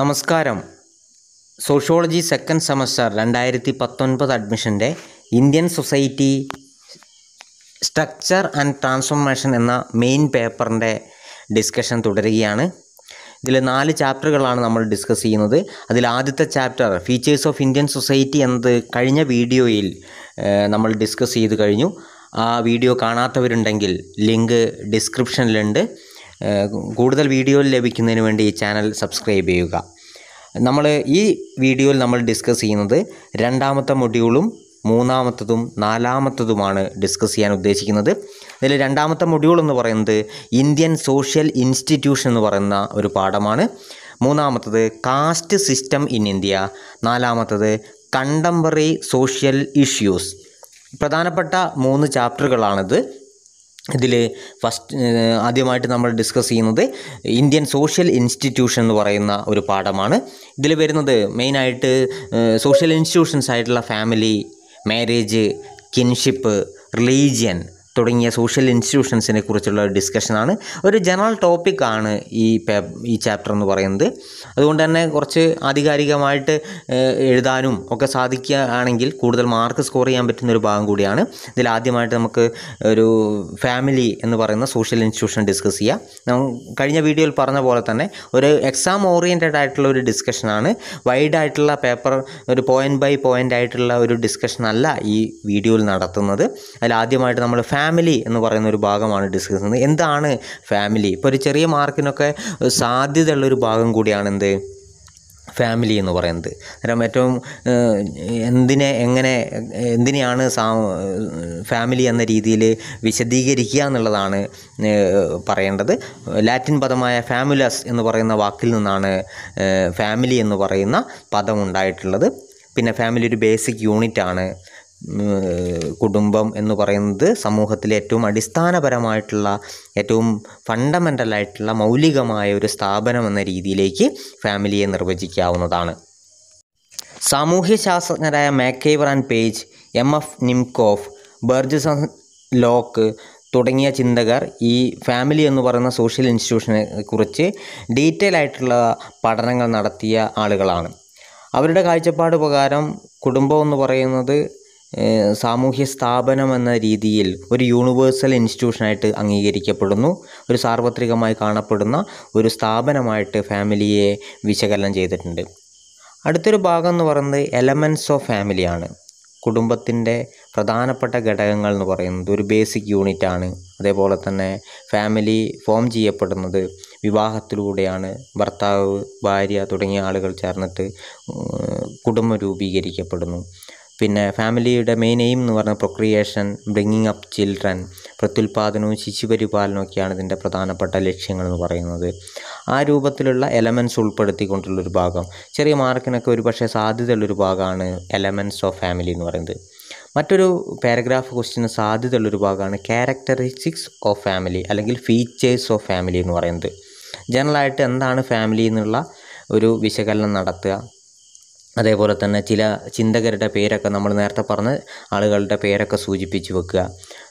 നമസ്കാരം sociology second semester രണ്ടായിരത്തി പത്തൊൻപത് അഡ്മിഷൻ്റെ Indian society structure and transformation എന്ന മെയിൻ പേപ്പറിൻ്റെ ഡിസ്കഷൻ തുടരുകയാണ് ഇതിൽ നാല് ചാപ്റ്ററുകളാണ് നമ്മൾ ഡിസ്കസ് ചെയ്യുന്നത് അതിൽ ആദ്യത്തെ chapter features of Indian society എന്നത് കഴിഞ്ഞ വീഡിയോയിൽ നമ്മൾ ഡിസ്കസ് ചെയ്ത് കഴിഞ്ഞു ആ വീഡിയോ കാണാത്തവരുണ്ടെങ്കിൽ ലിങ്ക് ഡിസ്ക്രിപ്ഷനിലുണ്ട് കൂടുതൽ വീഡിയോ ലഭിക്കുന്നതിന് വേണ്ടി ഈ ചാനൽ സബ്സ്ക്രൈബ് ചെയ്യുക നമ്മൾ ഈ വീഡിയോയിൽ നമ്മൾ ഡിസ്കസ് ചെയ്യുന്നത് രണ്ടാമത്തെ മൊഡ്യൂളും മൂന്നാമത്തതും നാലാമത്തതുമാണ് ഡിസ്കസ് ചെയ്യാൻ ഉദ്ദേശിക്കുന്നത് ഇതിൽ രണ്ടാമത്തെ മൊഡ്യൂൾ എന്ന് പറയുന്നത് ഇന്ത്യൻ സോഷ്യൽ ഇൻസ്റ്റിറ്റ്യൂഷൻ എന്ന് പറയുന്ന ഒരു പാഠമാണ് മൂന്നാമത്തത് കാസ്റ്റ് സിസ്റ്റം ഇൻ ഇന്ത്യ നാലാമത്തത് കണ്ടംപററി സോഷ്യൽ ഇഷ്യൂസ് പ്രധാനപ്പെട്ട മൂന്ന് ചാപ്റ്ററുകളാണിത് ഇതിൽ ഫസ്റ്റ് ആദ്യമായിട്ട് നമ്മൾ ഡിസ്കസ് ചെയ്യുന്നത് ഇന്ത്യൻ സോഷ്യൽ ഇൻസ്റ്റിറ്റ്യൂഷൻ എന്ന് പറയുന്ന ഒരു പാഠമാണ് ഇതിൽ വരുന്നത് മെയിനായിട്ട് സോഷ്യൽ ഇൻസ്റ്റിറ്റ്യൂഷൻസ് ആയിട്ടുള്ള ഫാമിലി മാരേജ് കിൻഷിപ്പ് റിലീജിയൻ തുടങ്ങിയ സോഷ്യൽ ഇൻസ്റ്റിറ്റ്യൂഷൻസിനെ കുറിച്ചുള്ള ഡിസ്കഷനാണ് ഒരു ജനറൽ ടോപ്പിക്കാണ് ഈ പേ ഈ ചാപ്റ്റർ എന്ന് പറയുന്നത് അതുകൊണ്ട് തന്നെ കുറച്ച് ആധികാരികമായിട്ട് എഴുതാനും ഒക്കെ സാധിക്കുകയാണെങ്കിൽ കൂടുതൽ മാർക്ക് സ്കോർ ചെയ്യാൻ പറ്റുന്ന ഒരു ഭാഗം കൂടിയാണ് ഇതിൽ ആദ്യമായിട്ട് നമുക്ക് ഒരു ഫാമിലി എന്ന് പറയുന്ന സോഷ്യൽ ഇൻസ്റ്റിറ്റ്യൂഷൻ ഡിസ്കസ് ചെയ്യാം കഴിഞ്ഞ വീഡിയോയിൽ പറഞ്ഞ പോലെ തന്നെ ഒരു എക്സാം ഓറിയൻറ്റഡ് ആയിട്ടുള്ള ഒരു ഡിസ്കഷനാണ് വൈഡ് ആയിട്ടുള്ള പേപ്പർ ഒരു പോയിൻ്റ് ബൈ പോയിൻ്റ് ആയിട്ടുള്ള ഒരു ഡിസ്കഷൻ അല്ല ഈ വീഡിയോയിൽ നടത്തുന്നത് അതിൽ ആദ്യമായിട്ട് നമ്മൾ ഫാമിലി ഫാമിലി എന്ന് പറയുന്ന ഒരു ഭാഗമാണ് ഡിസ്കസ് ചെയ്യുന്നത് എന്താണ് ഫാമിലി ഇപ്പോൾ ഒരു ചെറിയ മാർക്കിനൊക്കെ സാധ്യതയുള്ളൊരു ഭാഗം കൂടിയാണ് എന്ത് ഫാമിലി എന്ന് പറയുന്നത് അന്നേരം ഏറ്റവും എന്തിനെ എങ്ങനെ എന്തിനെയാണ് സാ ഫാമിലി എന്ന രീതിയിൽ വിശദീകരിക്കുക എന്നുള്ളതാണ് പറയേണ്ടത് ലാറ്റിൻ പദമായ ഫാമുലസ് എന്ന് പറയുന്ന വാക്കിൽ നിന്നാണ് ഫാമിലി എന്ന് പറയുന്ന പദം ഉണ്ടായിട്ടുള്ളത് പിന്നെ ഫാമിലി ഒരു ബേസിക് യൂണിറ്റാണ് കുടുംബം എന്ന് പറയുന്നത് സമൂഹത്തിലെ ഏറ്റവും അടിസ്ഥാനപരമായിട്ടുള്ള ഏറ്റവും ഫണ്ടമെൻ്റലായിട്ടുള്ള മൗലികമായ ഒരു സ്ഥാപനം എന്ന രീതിയിലേക്ക് ഫാമിലിയെ നിർവചിക്കാവുന്നതാണ് സാമൂഹ്യ ശാസ്ത്രജ്ഞരായ MacIver and Page M F Nimkoff Burgess and Locke തുടങ്ങിയ ചിന്തകർ ഈ ഫാമിലി എന്ന് പറയുന്ന സോഷ്യൽ ഇൻസ്റ്റിറ്റ്യൂഷനെ കുറിച്ച് ഡീറ്റെയിൽ ആയിട്ടുള്ള പഠനങ്ങൾ നടത്തിയ ആളുകളാണ് അവരുടെ കാഴ്ചപ്പാട് പ്രകാരം കുടുംബം എന്ന് പറയുന്നത് സാമൂഹ്യ സ്ഥാപനം എന്ന രീതിയിൽ ഒരു യൂണിവേഴ്സൽ ഇൻസ്റ്റിറ്റ്യൂഷനായിട്ട് അംഗീകരിക്കപ്പെടുന്നു ഒരു സാർവത്രികമായി കാണപ്പെടുന്ന ഒരു സ്ഥാപനമായിട്ട് ഫാമിലിയെ വിശകലനം ചെയ്തിട്ടുണ്ട് അടുത്തൊരു ഭാഗം എന്ന് പറയുന്നത് എലമെൻറ്റ്സ് ഓഫ് ഫാമിലിയാണ് കുടുംബത്തിൻ്റെ പ്രധാനപ്പെട്ട ഘടകങ്ങൾ എന്ന് പറയുന്നത് ഒരു ബേസിക് യൂണിറ്റ് ആണ് അതേപോലെ തന്നെ ഫാമിലി ഫോം ചെയ്യപ്പെടുന്നത് വിവാഹത്തിലൂടെയാണ് ഭർത്താവ് ഭാര്യ തുടങ്ങിയ ആളുകൾ ചേർന്നിട്ട് കുടുംബം രൂപീകരിക്കപ്പെടുന്നു പിന്നെ ഫാമിലിയുടെ മെയിൻ എയിം എന്ന് പറഞ്ഞാൽ പ്രൊക്രിയേഷൻ ബ്രിങ്ങിങ് അപ്പ് ചിൽഡ്രൻ പ്രത്യുൽപാദനവും ശിശുപരിപാലനവും ഒക്കെയാണ് ഇതിൻ്റെ പ്രധാനപ്പെട്ട ലക്ഷ്യങ്ങൾ എന്ന് പറയുന്നത് ആ രൂപത്തിലുള്ള എലമെൻറ്റ്സ് ഉൾപ്പെടുത്തിക്കൊണ്ടുള്ളൊരു ഭാഗം ചെറിയ മാർക്കിനൊക്കെ ഒരു പക്ഷേ സാധ്യതയുള്ളൊരു ഭാഗമാണ് എലമെൻസ് ഓഫ് ഫാമിലി എന്ന് പറയുന്നത് മറ്റൊരു പാരഗ്രാഫ് ക്വസ്റ്റിന് സാധ്യതയുള്ളൊരു ഭാഗമാണ് ക്യാരക്ടറിസ്റ്റിക്സ് ഓഫ് ഫാമിലി അല്ലെങ്കിൽ ഫീച്ചേഴ്സ് ഓഫ് ഫാമിലി എന്ന് പറയുന്നത് ജനറലായിട്ട് എന്താണ് ഫാമിലി എന്നുള്ള ഒരു വിശകലനം നടത്തുക അതേപോലെ തന്നെ ചില ചിന്തകരുടെ പേരൊക്കെ നമ്മൾ നേരത്തെ പറഞ്ഞ ആളുകളുടെ പേരൊക്കെ സൂചിപ്പിച്ച് വെക്കുക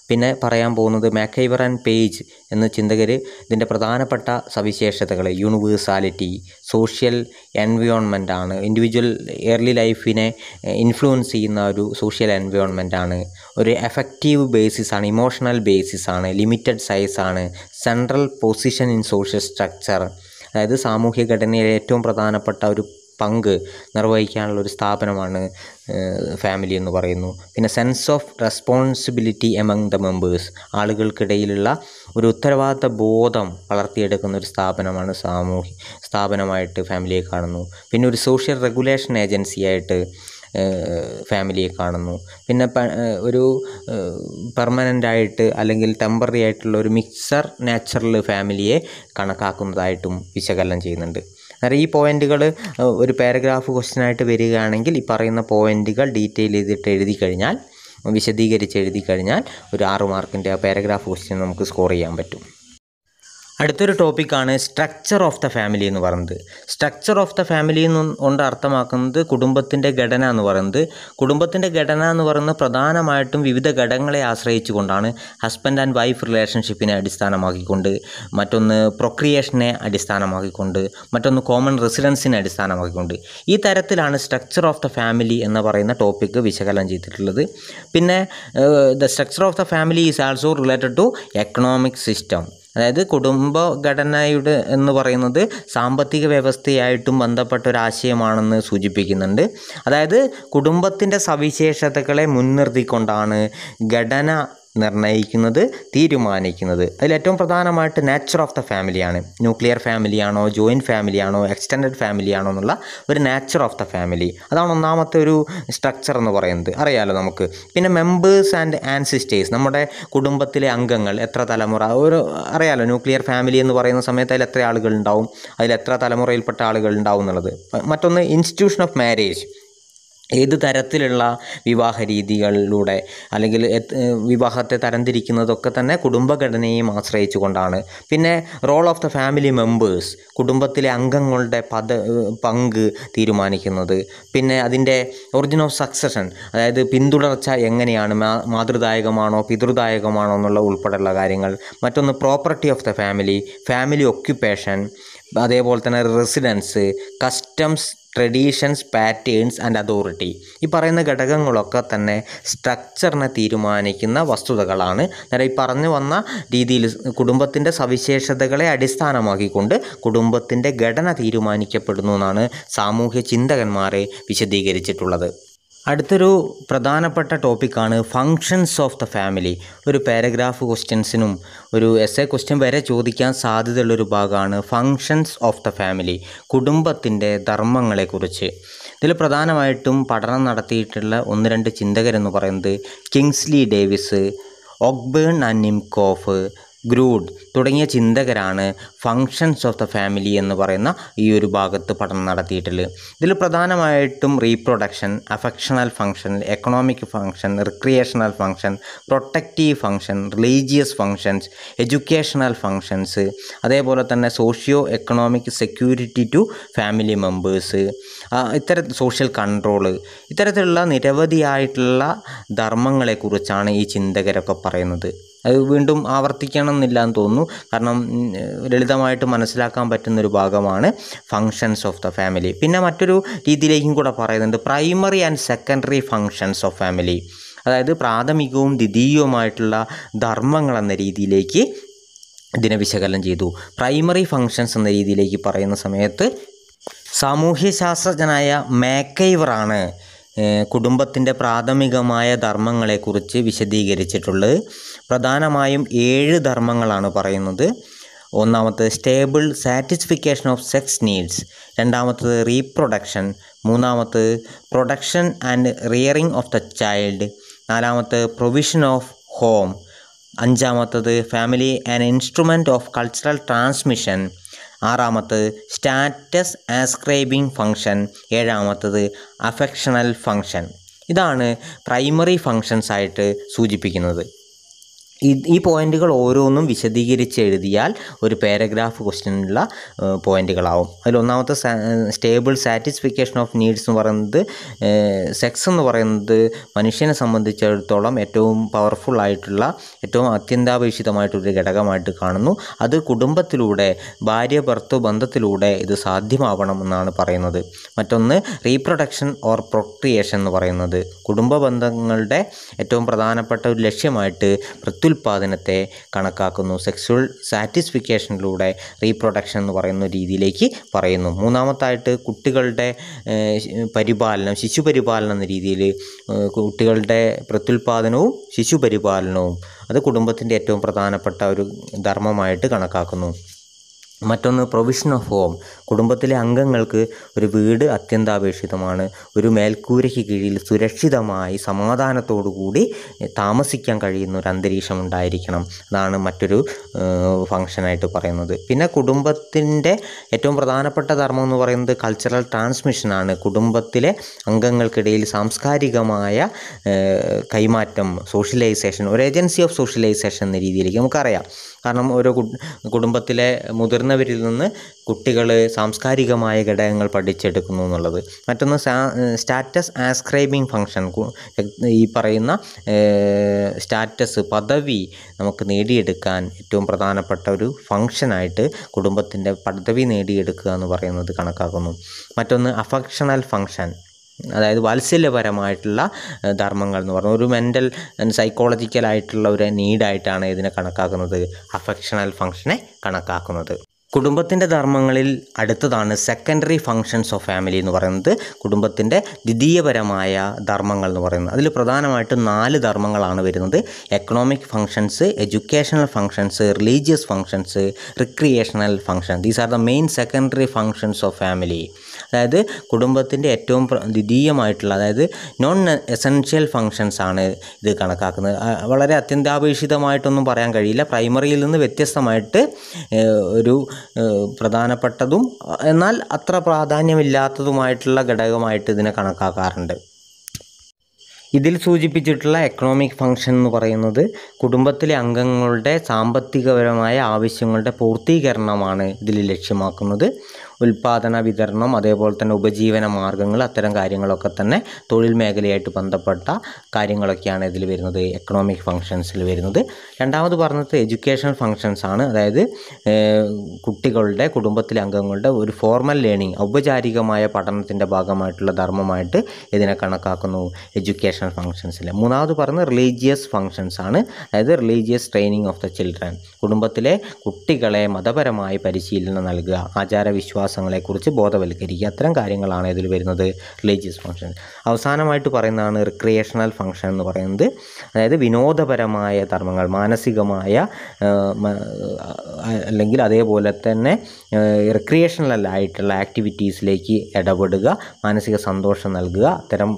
പിന്നെ പറയാൻ പോകുന്നത് മാക്കൈവർ ആൻഡ് പേജ് എന്ന ചിന്തകർ ഇതിൻ്റെ പ്രധാനപ്പെട്ട സവിശേഷതകൾ യൂണിവേഴ്സാലിറ്റി സോഷ്യൽ എൻവയോൺമെൻ്റ് ആണ് ഇൻഡിവിജ്വൽ എയർലി ലൈഫിനെ ഇൻഫ്ലുവൻസ് ചെയ്യുന്ന ഒരു സോഷ്യൽ എൻവയോൺമെൻ്റ് ആണ് ഒരു എഫക്റ്റീവ് ബേസിസ് ആണ് ഇമോഷണൽ ബേസിസ് ആണ് ലിമിറ്റഡ് സൈസ് ആണ് central position in social structure അതായത് സാമൂഹ്യ ഘടനയിലെ ഏറ്റവും പ്രധാനപ്പെട്ട ഒരു പങ്ക് നിർവഹിക്കാനുള്ള ഒരു സ്ഥാപനമാണ് ഫാമിലി എന്ന് പറയുന്നു പിന്നെ sense of responsibility among the members ആളുകൾക്കിടയിലുള്ള ഒരു ഉത്തരവാദിത്ത ബോധം വളർത്തിയെടുക്കുന്ന ഒരു സ്ഥാപനമാണ് സാമൂഹ്യ സ്ഥാപനമായിട്ട് ഫാമിലിയെ കാണുന്നു പിന്നെ ഒരു സോഷ്യൽ റെഗുലേഷൻ ഏജൻസിയായിട്ട് ഫാമിലിയെ കാണുന്നു പിന്നെ ഒരു പെർമനൻ്റായിട്ട് ആയിട്ട് അല്ലെങ്കിൽ ടെമ്പററി ആയിട്ടുള്ള ഒരു മിക്സർ നാച്ചുറൽ ഫാമിലിയെ കണക്കാക്കുന്നതായിട്ടും വിശകലനം ചെയ്യുന്നുണ്ട് അന്നേരം ഈ പോയിന്റുകൾ ഒരു പാരഗ്രാഫ് ക്വസ്റ്റ്യനായിട്ട് വരികയാണെങ്കിൽ ഈ പറയുന്ന പോയിന്റുകൾ ഡീറ്റെയിൽ ചെയ്തിട്ട് എഴുതി കഴിഞ്ഞാൽ വിശദീകരിച്ച് എഴുതി കഴിഞ്ഞാൽ ഒരു ആറ് മാർക്കിൻ്റെ പാരഗ്രാഫ് ക്വസ്റ്റ്യൻ നമുക്ക് സ്കോർ ചെയ്യാൻ പറ്റും അടുത്തൊരു ടോപ്പിക്കാണ് സ്ട്രക്ചർ ഓഫ് ദ ഫാമിലി എന്ന് പറയുന്നത് സ്ട്രക്ചർ ഓഫ് ദ ഫാമിലി എന്ന് കൊണ്ട് അർത്ഥമാക്കുന്നത് കുടുംബത്തിൻ്റെ ഘടന എന്ന് പറയുന്നത് കുടുംബത്തിൻ്റെ ഘടന എന്ന് പറയുന്നത് പ്രധാനമായിട്ടും വിവിധ ഘടകങ്ങളെ ആശ്രയിച്ചുകൊണ്ടാണ് ഹസ്ബൻഡ് ആൻഡ് വൈഫ് റിലേഷൻഷിപ്പിനെ അടിസ്ഥാനമാക്കിക്കൊണ്ട് മറ്റൊന്ന് പ്രൊക്രിയേഷനെ അടിസ്ഥാനമാക്കിക്കൊണ്ട് മറ്റൊന്ന് കോമൺ റെസിഡൻസിനെ അടിസ്ഥാനമാക്കിക്കൊണ്ട് ഈ തരത്തിലാണ് സ്ട്രക്ചർ ഓഫ് ദ ഫാമിലി എന്ന് പറയുന്ന ടോപ്പിക്ക് വിശകലനം ചെയ്തിട്ടുള്ളത് പിന്നെ the structure of the family is also related to economic system അതായത് കുടുംബഘടനയുടെ എന്ന് പറയുന്നത് സാമ്പത്തിക വ്യവസ്ഥയായിട്ടും ബന്ധപ്പെട്ട ഒരു ആശയമാണെന്ന് സൂചിപ്പിക്കുന്നുണ്ട് അതായത് കുടുംബത്തിൻ്റെ സവിശേഷതകളെ മുൻനിർത്തിക്കൊണ്ടാണ് ഘടന നിർണയിക്കുന്നത് തീരുമാനിക്കുന്നത് അതിലേറ്റവും പ്രധാനമായിട്ട് നാച്ചർ ഓഫ് ദ ഫാമിലിയാണ് ന്യൂക്ലിയർ ഫാമിലിയാണോ ജോയിൻറ്റ് ഫാമിലിയാണോ എക്സ്റ്റെൻഡഡ് ഫാമിലിയാണോ എന്നുള്ള ഒരു നാച്ചർ ഓഫ് ദ ഫാമിലി അതാണ് ഒന്നാമത്തെ ഒരു സ്ട്രക്ചർ എന്ന് പറയുന്നത് അറിയാലോ നമുക്ക് പിന്നെ മെമ്പേഴ്സ് ആൻഡ് ആൻസിസ്റ്റേഴ്സ് നമ്മുടെ കുടുംബത്തിലെ അംഗങ്ങൾ എത്ര തലമുറ ഒരു അറിയാലോ ന്യൂക്ലിയർ ഫാമിലി എന്ന് പറയുന്ന സമയത്ത് അതിൽ എത്ര ആളുകൾ ഉണ്ടാവും അതിൽ എത്ര തലമുറയിൽപ്പെട്ട ആളുകൾ ഉണ്ടാവും എന്നുള്ളത് മറ്റൊന്ന് ഇൻസ്റ്റിറ്റ്യൂഷൻ ഓഫ് മാരേജ് ഏത് തരത്തിലുള്ള വിവാഹ രീതികളിലൂടെ അല്ലെങ്കിൽ വിവാഹത്തെ തരംതിരിക്കുന്നതൊക്കെ തന്നെ കുടുംബഘടനയെയും ആശ്രയിച്ചു കൊണ്ടാണ് പിന്നെ role of the family members കുടുംബത്തിലെ അംഗങ്ങളുടെ പദ പങ്ക് തീരുമാനിക്കുന്നത് പിന്നെ അതിൻ്റെ ഒറിജിൻ ഓഫ് സക്സഷൻ അതായത് പിന്തുടർച്ച എങ്ങനെയാണ് മാതൃദായകമാണോ പിതൃദായകമാണോ എന്നുള്ള ഉൾപ്പെടെയുള്ള കാര്യങ്ങൾ മറ്റൊന്ന് property of the family family occupation അതേപോലെ തന്നെ residence customs traditions patterns and authority ഈ പറയുന്ന ഘടകങ്ങളൊക്കെ തന്നെ സ്ട്രക്ചറിനെ തീരുമാനിക്കുന്ന വസ്തുതകളാണ് നേരെ ഈ പറഞ്ഞു വന്ന രീതിയിൽ കുടുംബത്തിൻ്റെ സവിശേഷതകളെ അടിസ്ഥാനമാക്കിക്കൊണ്ട് കുടുംബത്തിൻ്റെ ഘടന തീരുമാനിക്കപ്പെടുന്നു എന്നാണ് സാമൂഹ്യ ചിന്തകന്മാരെ വിശദീകരിച്ചിട്ടുള്ളത് അടുത്തൊരു പ്രധാനപ്പെട്ട ടോപ്പിക്കാണ് ഫങ്ഷൻസ് ഓഫ് ദ ഫാമിലി ഒരു പാരഗ്രാഫ് ക്വസ്റ്റ്യൻസിനും ഒരു എസ് എ ക്വസ്റ്റ്യൻ വരെ ചോദിക്കാൻ സാധ്യതയുള്ളൊരു ഭാഗമാണ് ഫങ്ഷൻസ് ഓഫ് ദ ഫാമിലി കുടുംബത്തിൻ്റെ ധർമ്മങ്ങളെക്കുറിച്ച് ഇതിൽ പ്രധാനമായിട്ടും പഠനം നടത്തിയിട്ടുള്ള ഒന്ന് രണ്ട് ചിന്തകരെന്ന് പറയുന്നത് Kingsley Davis Ogburn and Nimkoff ഗ്രൂഡ് തുടങ്ങിയ ചിന്തകരാണ് ഫങ്ഷൻസ് ഓഫ് ദ ഫാമിലി എന്ന് പറയുന്ന ഈ ഒരു ഭാഗത്ത് പഠനം നടത്തിയിട്ടുള്ളത് ഇതിൽ പ്രധാനമായിട്ടും reproduction affectional function economic function recreational function protective function religious functions educational functions അതേപോലെ തന്നെ socio economic security to family members ഇത്തര സോഷ്യൽ കൺട്രോള് ഇത്തരത്തിലുള്ള നിരവധിയായിട്ടുള്ള ധർമ്മങ്ങളെക്കുറിച്ചാണ് ഈ ചിന്തകരൊക്കെ പറയുന്നത് അത് വീണ്ടും ആവർത്തിക്കണമെന്നില്ല എന്ന് തോന്നുന്നു കാരണം ലളിതമായിട്ട് മനസ്സിലാക്കാൻ പറ്റുന്നൊരു ഭാഗമാണ് ഫങ്ഷൻസ് ഓഫ് ദ ഫാമിലി പിന്നെ മറ്റൊരു രീതിയിലേക്കും കൂടെ പറയുന്നുണ്ട് primary and secondary functions of family അതായത് പ്രാഥമികവും ദ്വിതീയവുമായിട്ടുള്ള ധർമ്മങ്ങൾ എന്ന രീതിയിലേക്ക് ഇതിനെ വിശകലനം ചെയ്തു പ്രൈമറി ഫങ്ഷൻസ് എന്ന രീതിയിലേക്ക് പറയുന്ന സമയത്ത് ശാസ്ത്രജ്ഞനായ മേക്കൈവറാണ് കുടുംബത്തിൻ്റെ പ്രാഥമികമായ ധർമ്മങ്ങളെക്കുറിച്ച് വിശദീകരിച്ചിട്ടുള്ളത് പ്രധാനമായും ഏഴ് ധർമ്മങ്ങളാണ് പറയുന്നത് ഒന്നാമത്തത് stable satisfaction of sex needs രണ്ടാമത്തത് റീപ്രൊഡക്ഷൻ മൂന്നാമത്തത് production and rearing of the child നാലാമത്തത് പ്രൊവിഷൻ ഓഫ് ഹോം അഞ്ചാമത്തത് family and instrument of cultural transmission ആറാമത്തത് സ്റ്റാറ്റസ് ആസ്ക്രൈബിംഗ് ഫങ്ഷൻ ഏഴാമത്തത് അഫെക്ഷണൽ ഫങ്ഷൻ ഇതാണ് പ്രൈമറി ഫങ്ഷൻസ് ആയിട്ട് സൂചിപ്പിക്കുന്നത് ഈ പോയിന്റുകൾ ഓരോന്നും വിശദീകരിച്ച് എഴുതിയാൽ ഒരു പാരഗ്രാഫ് ക്വസ്റ്റ്യനുള്ള പോയിന്റുകളാവും അതിൽ ഒന്നാമത്തെ സ്റ്റേബിൾ സാറ്റിസ്ഫിക്കേഷൻ ഓഫ് നീഡ്സ് എന്ന് പറയുന്നത് സെക്സ് എന്ന് പറയുന്നത് മനുഷ്യനെ സംബന്ധിച്ചിടത്തോളം ഏറ്റവും പവർഫുൾ ആയിട്ടുള്ള ഏറ്റവും അത്യന്താപേക്ഷിതമായിട്ടൊരു ഘടകമായിട്ട് കാണുന്നു അത് കുടുംബത്തിലൂടെ ഭാര്യ ഭർത്തു ബന്ധത്തിലൂടെ ഇത് സാധ്യമാവണം എന്നാണ് പറയുന്നത് മറ്റൊന്ന് റീപ്രൊഡക്ഷൻ ഓർ പ്രൊക്രിയേഷൻ എന്ന് പറയുന്നത് കുടുംബ ബന്ധങ്ങളുടെ ഏറ്റവും പ്രധാനപ്പെട്ട ഒരു ലക്ഷ്യമായിട്ട് പൃഥ്വി പ്രത്യുൽപാദനത്തെ കണക്കാക്കുന്നു സെക്സ്വൽ സാറ്റിസ്ഫിക്കേഷനിലൂടെ റീപ്രൊഡക്ഷൻ എന്ന് പറയുന്ന രീതിയിലേക്ക് പറയുന്നു മൂന്നാമത്തായിട്ട് കുട്ടികളുടെ പരിപാലനം ശിശു പരിപാലനം എന്ന രീതിയിൽ കുട്ടികളുടെ പ്രത്യുൽപാദനവും ശിശു പരിപാലനവും അത് കുടുംബത്തിൻ്റെ ഏറ്റവും പ്രധാനപ്പെട്ട ഒരു ധർമ്മമായിട്ട് കണക്കാക്കുന്നു മറ്റൊന്ന് പ്രൊവിഷൻ ഓഫ് ഹോം കുടുംബത്തിലെ അംഗങ്ങൾക്ക് ഒരു വീട് അത്യന്താപേക്ഷിതമാണ് ഒരു മേൽക്കൂരയ്ക്ക് കീഴിൽ സുരക്ഷിതമായി സമാധാനത്തോടുകൂടി താമസിക്കാൻ കഴിയുന്ന ഒരു അന്തരീക്ഷം ഉണ്ടായിരിക്കണം അതാണ് മറ്റൊരു ഫംഗ്ഷനായിട്ട് പറയുന്നത് പിന്നെ കുടുംബത്തിൻ്റെ ഏറ്റവും പ്രധാനപ്പെട്ട ധർമ്മം എന്ന് പറയുന്നത് കൾച്ചറൽ ട്രാൻസ്മിഷനാണ് കുടുംബത്തിലെ അംഗങ്ങൾക്കിടയിൽ സാംസ്കാരികമായ കൈമാറ്റം സോഷ്യലൈസേഷൻ ഒരു ഏജൻസി ഓഫ് സോഷ്യലൈസേഷൻ എന്ന രീതിയിലേക്ക് നമുക്കറിയാം കാരണം ഓരോ കുടുംബത്തിലെ മുതിർന്നവരിൽ നിന്ന് കുട്ടികൾ സാംസ്കാരികമായ ഘടകങ്ങൾ പഠിച്ചെടുക്കുന്നു എന്നുള്ളത് മറ്റൊന്ന് സ്റ്റാറ്റസ് ആസ്ക്രൈബിംഗ് ഫങ്ഷൻ ഈ പറയുന്ന സ്റ്റാറ്റസ് പദവി നമുക്ക് നേടിയെടുക്കാൻ ഏറ്റവും പ്രധാനപ്പെട്ട ഒരു ഫങ്ഷനായിട്ട് കുടുംബത്തിൻ്റെ പദവി നേടിയെടുക്കുക എന്ന് പറയുന്നത് കണക്കാക്കുന്നു മറ്റൊന്ന് അഫക്ഷണൽ ഫങ്ഷൻ അതായത് വാത്സല്യപരമായിട്ടുള്ള ധർമ്മങ്ങൾ എന്ന് പറഞ്ഞാൽ ഒരു മെൻ്റൽ സൈക്കോളജിക്കലായിട്ടുള്ള ഒരു നീഡായിട്ടാണ് ഇതിനെ കണക്കാക്കുന്നത് അഫക്ഷണൽ ഫങ്ഷനെ കണക്കാക്കുന്നത് കുടുംബത്തിൻ്റെ ധർമ്മങ്ങളിൽ അടുത്തതാണ് സെക്കൻഡറി ഫങ്ഷൻസ് ഓഫ് ഫാമിലി എന്ന് പറയുന്നത് കുടുംബത്തിൻ്റെ ദ്വിതീയപരമായ ധർമ്മങ്ങൾ എന്ന് പറയുന്നത് അതിൽ പ്രധാനമായിട്ടും നാല് ധർമ്മങ്ങളാണ് വരുന്നത് economic functions educational functions religious functions recreational function these are the main secondary functions of family അതായത് കുടുംബത്തിൻ്റെ ഏറ്റവും ദ്വിതീയമായിട്ടുള്ള അതായത് നോൺ എസൻഷ്യൽ ഫങ്ഷൻസ് ആണ് ഇത് കണക്കാക്കുന്നത് വളരെ അത്യന്താപേക്ഷിതമായിട്ടൊന്നും പറയാൻ കഴിയില്ല പ്രൈമറിയിൽ നിന്ന് വ്യത്യസ്തമായിട്ട് ഒരു പ്രധാനപ്പെട്ടതും എന്നാൽ അത്ര പ്രാധാന്യമില്ലാത്തതുമായിട്ടുള്ള ഘടകമായിട്ട് ഇതിനെ കണക്കാക്കാറുണ്ട് ഇതിൽ സൂചിപ്പിച്ചിട്ടുള്ള എക്കണോമിക് ഫങ്ഷൻ എന്ന് പറയുന്നത് കുടുംബത്തിലെ അംഗങ്ങളുടെ സാമ്പത്തികപരമായ ആവശ്യങ്ങളുടെ പൂർത്തീകരണമാണ് ഇതിൽ ലക്ഷ്യമാക്കുന്നത് ഉൽപാദന വിതരണം അതേപോലെ തന്നെ ഉപജീവന മാർഗ്ഗങ്ങൾ അത്തരം കാര്യങ്ങളൊക്കെ തന്നെ തൊഴിൽ മേഖലയായിട്ട് ബന്ധപ്പെട്ട കാര്യങ്ങളൊക്കെയാണ് ഇതിൽ വരുന്നത് എക്കണോമിക് ഫങ്ഷൻസിൽ വരുന്നത് രണ്ടാമത് പറഞ്ഞത് എഡ്യൂക്കേഷൻ ഫങ്ഷൻസ് ആണ് അതായത് കുട്ടികളുടെ കുടുംബത്തിലെ അംഗങ്ങളുടെ ഒരു ഫോർമൽ ലേണിംഗ് ഔപചാരികമായ പഠനത്തിൻ്റെ ഭാഗമായിട്ടുള്ള ധർമ്മമായിട്ട് ഇതിനെ കണക്കാക്കുന്നു എഡ്യൂക്കേഷൻ ഫങ്ഷൻസിൽ മൂന്നാമത് പറഞ്ഞത് റിലീജിയസ് ഫങ്ഷൻസ് ആണ് അതായത് religious training of the children കുടുംബത്തിലെ കുട്ടികളെ മതപരമായി പരിശീലനം നൽകുക ആചാരവിശ്വാസ വിശ്വാസങ്ങളെക്കുറിച്ച് ബോധവൽക്കരിക്കുക അത്തരം കാര്യങ്ങളാണ് ഇതിൽ വരുന്നത് റിലീജിയസ് ഫങ്ഷൻ അവസാനമായിട്ട് പറയുന്നതാണ് റിക്രിയേഷണൽ ഫങ്ഷൻ എന്ന് പറയുന്നത് അതായത് വിനോദപരമായ ധർമ്മങ്ങൾ മാനസികമായ അല്ലെങ്കിൽ അതേപോലെ തന്നെ റിക്രിയേഷണൽ ആയിട്ടുള്ള ആക്ടിവിറ്റീസിലേക്ക് ഇടപെടുക മാനസിക സന്തോഷം നൽകുക അത്തരം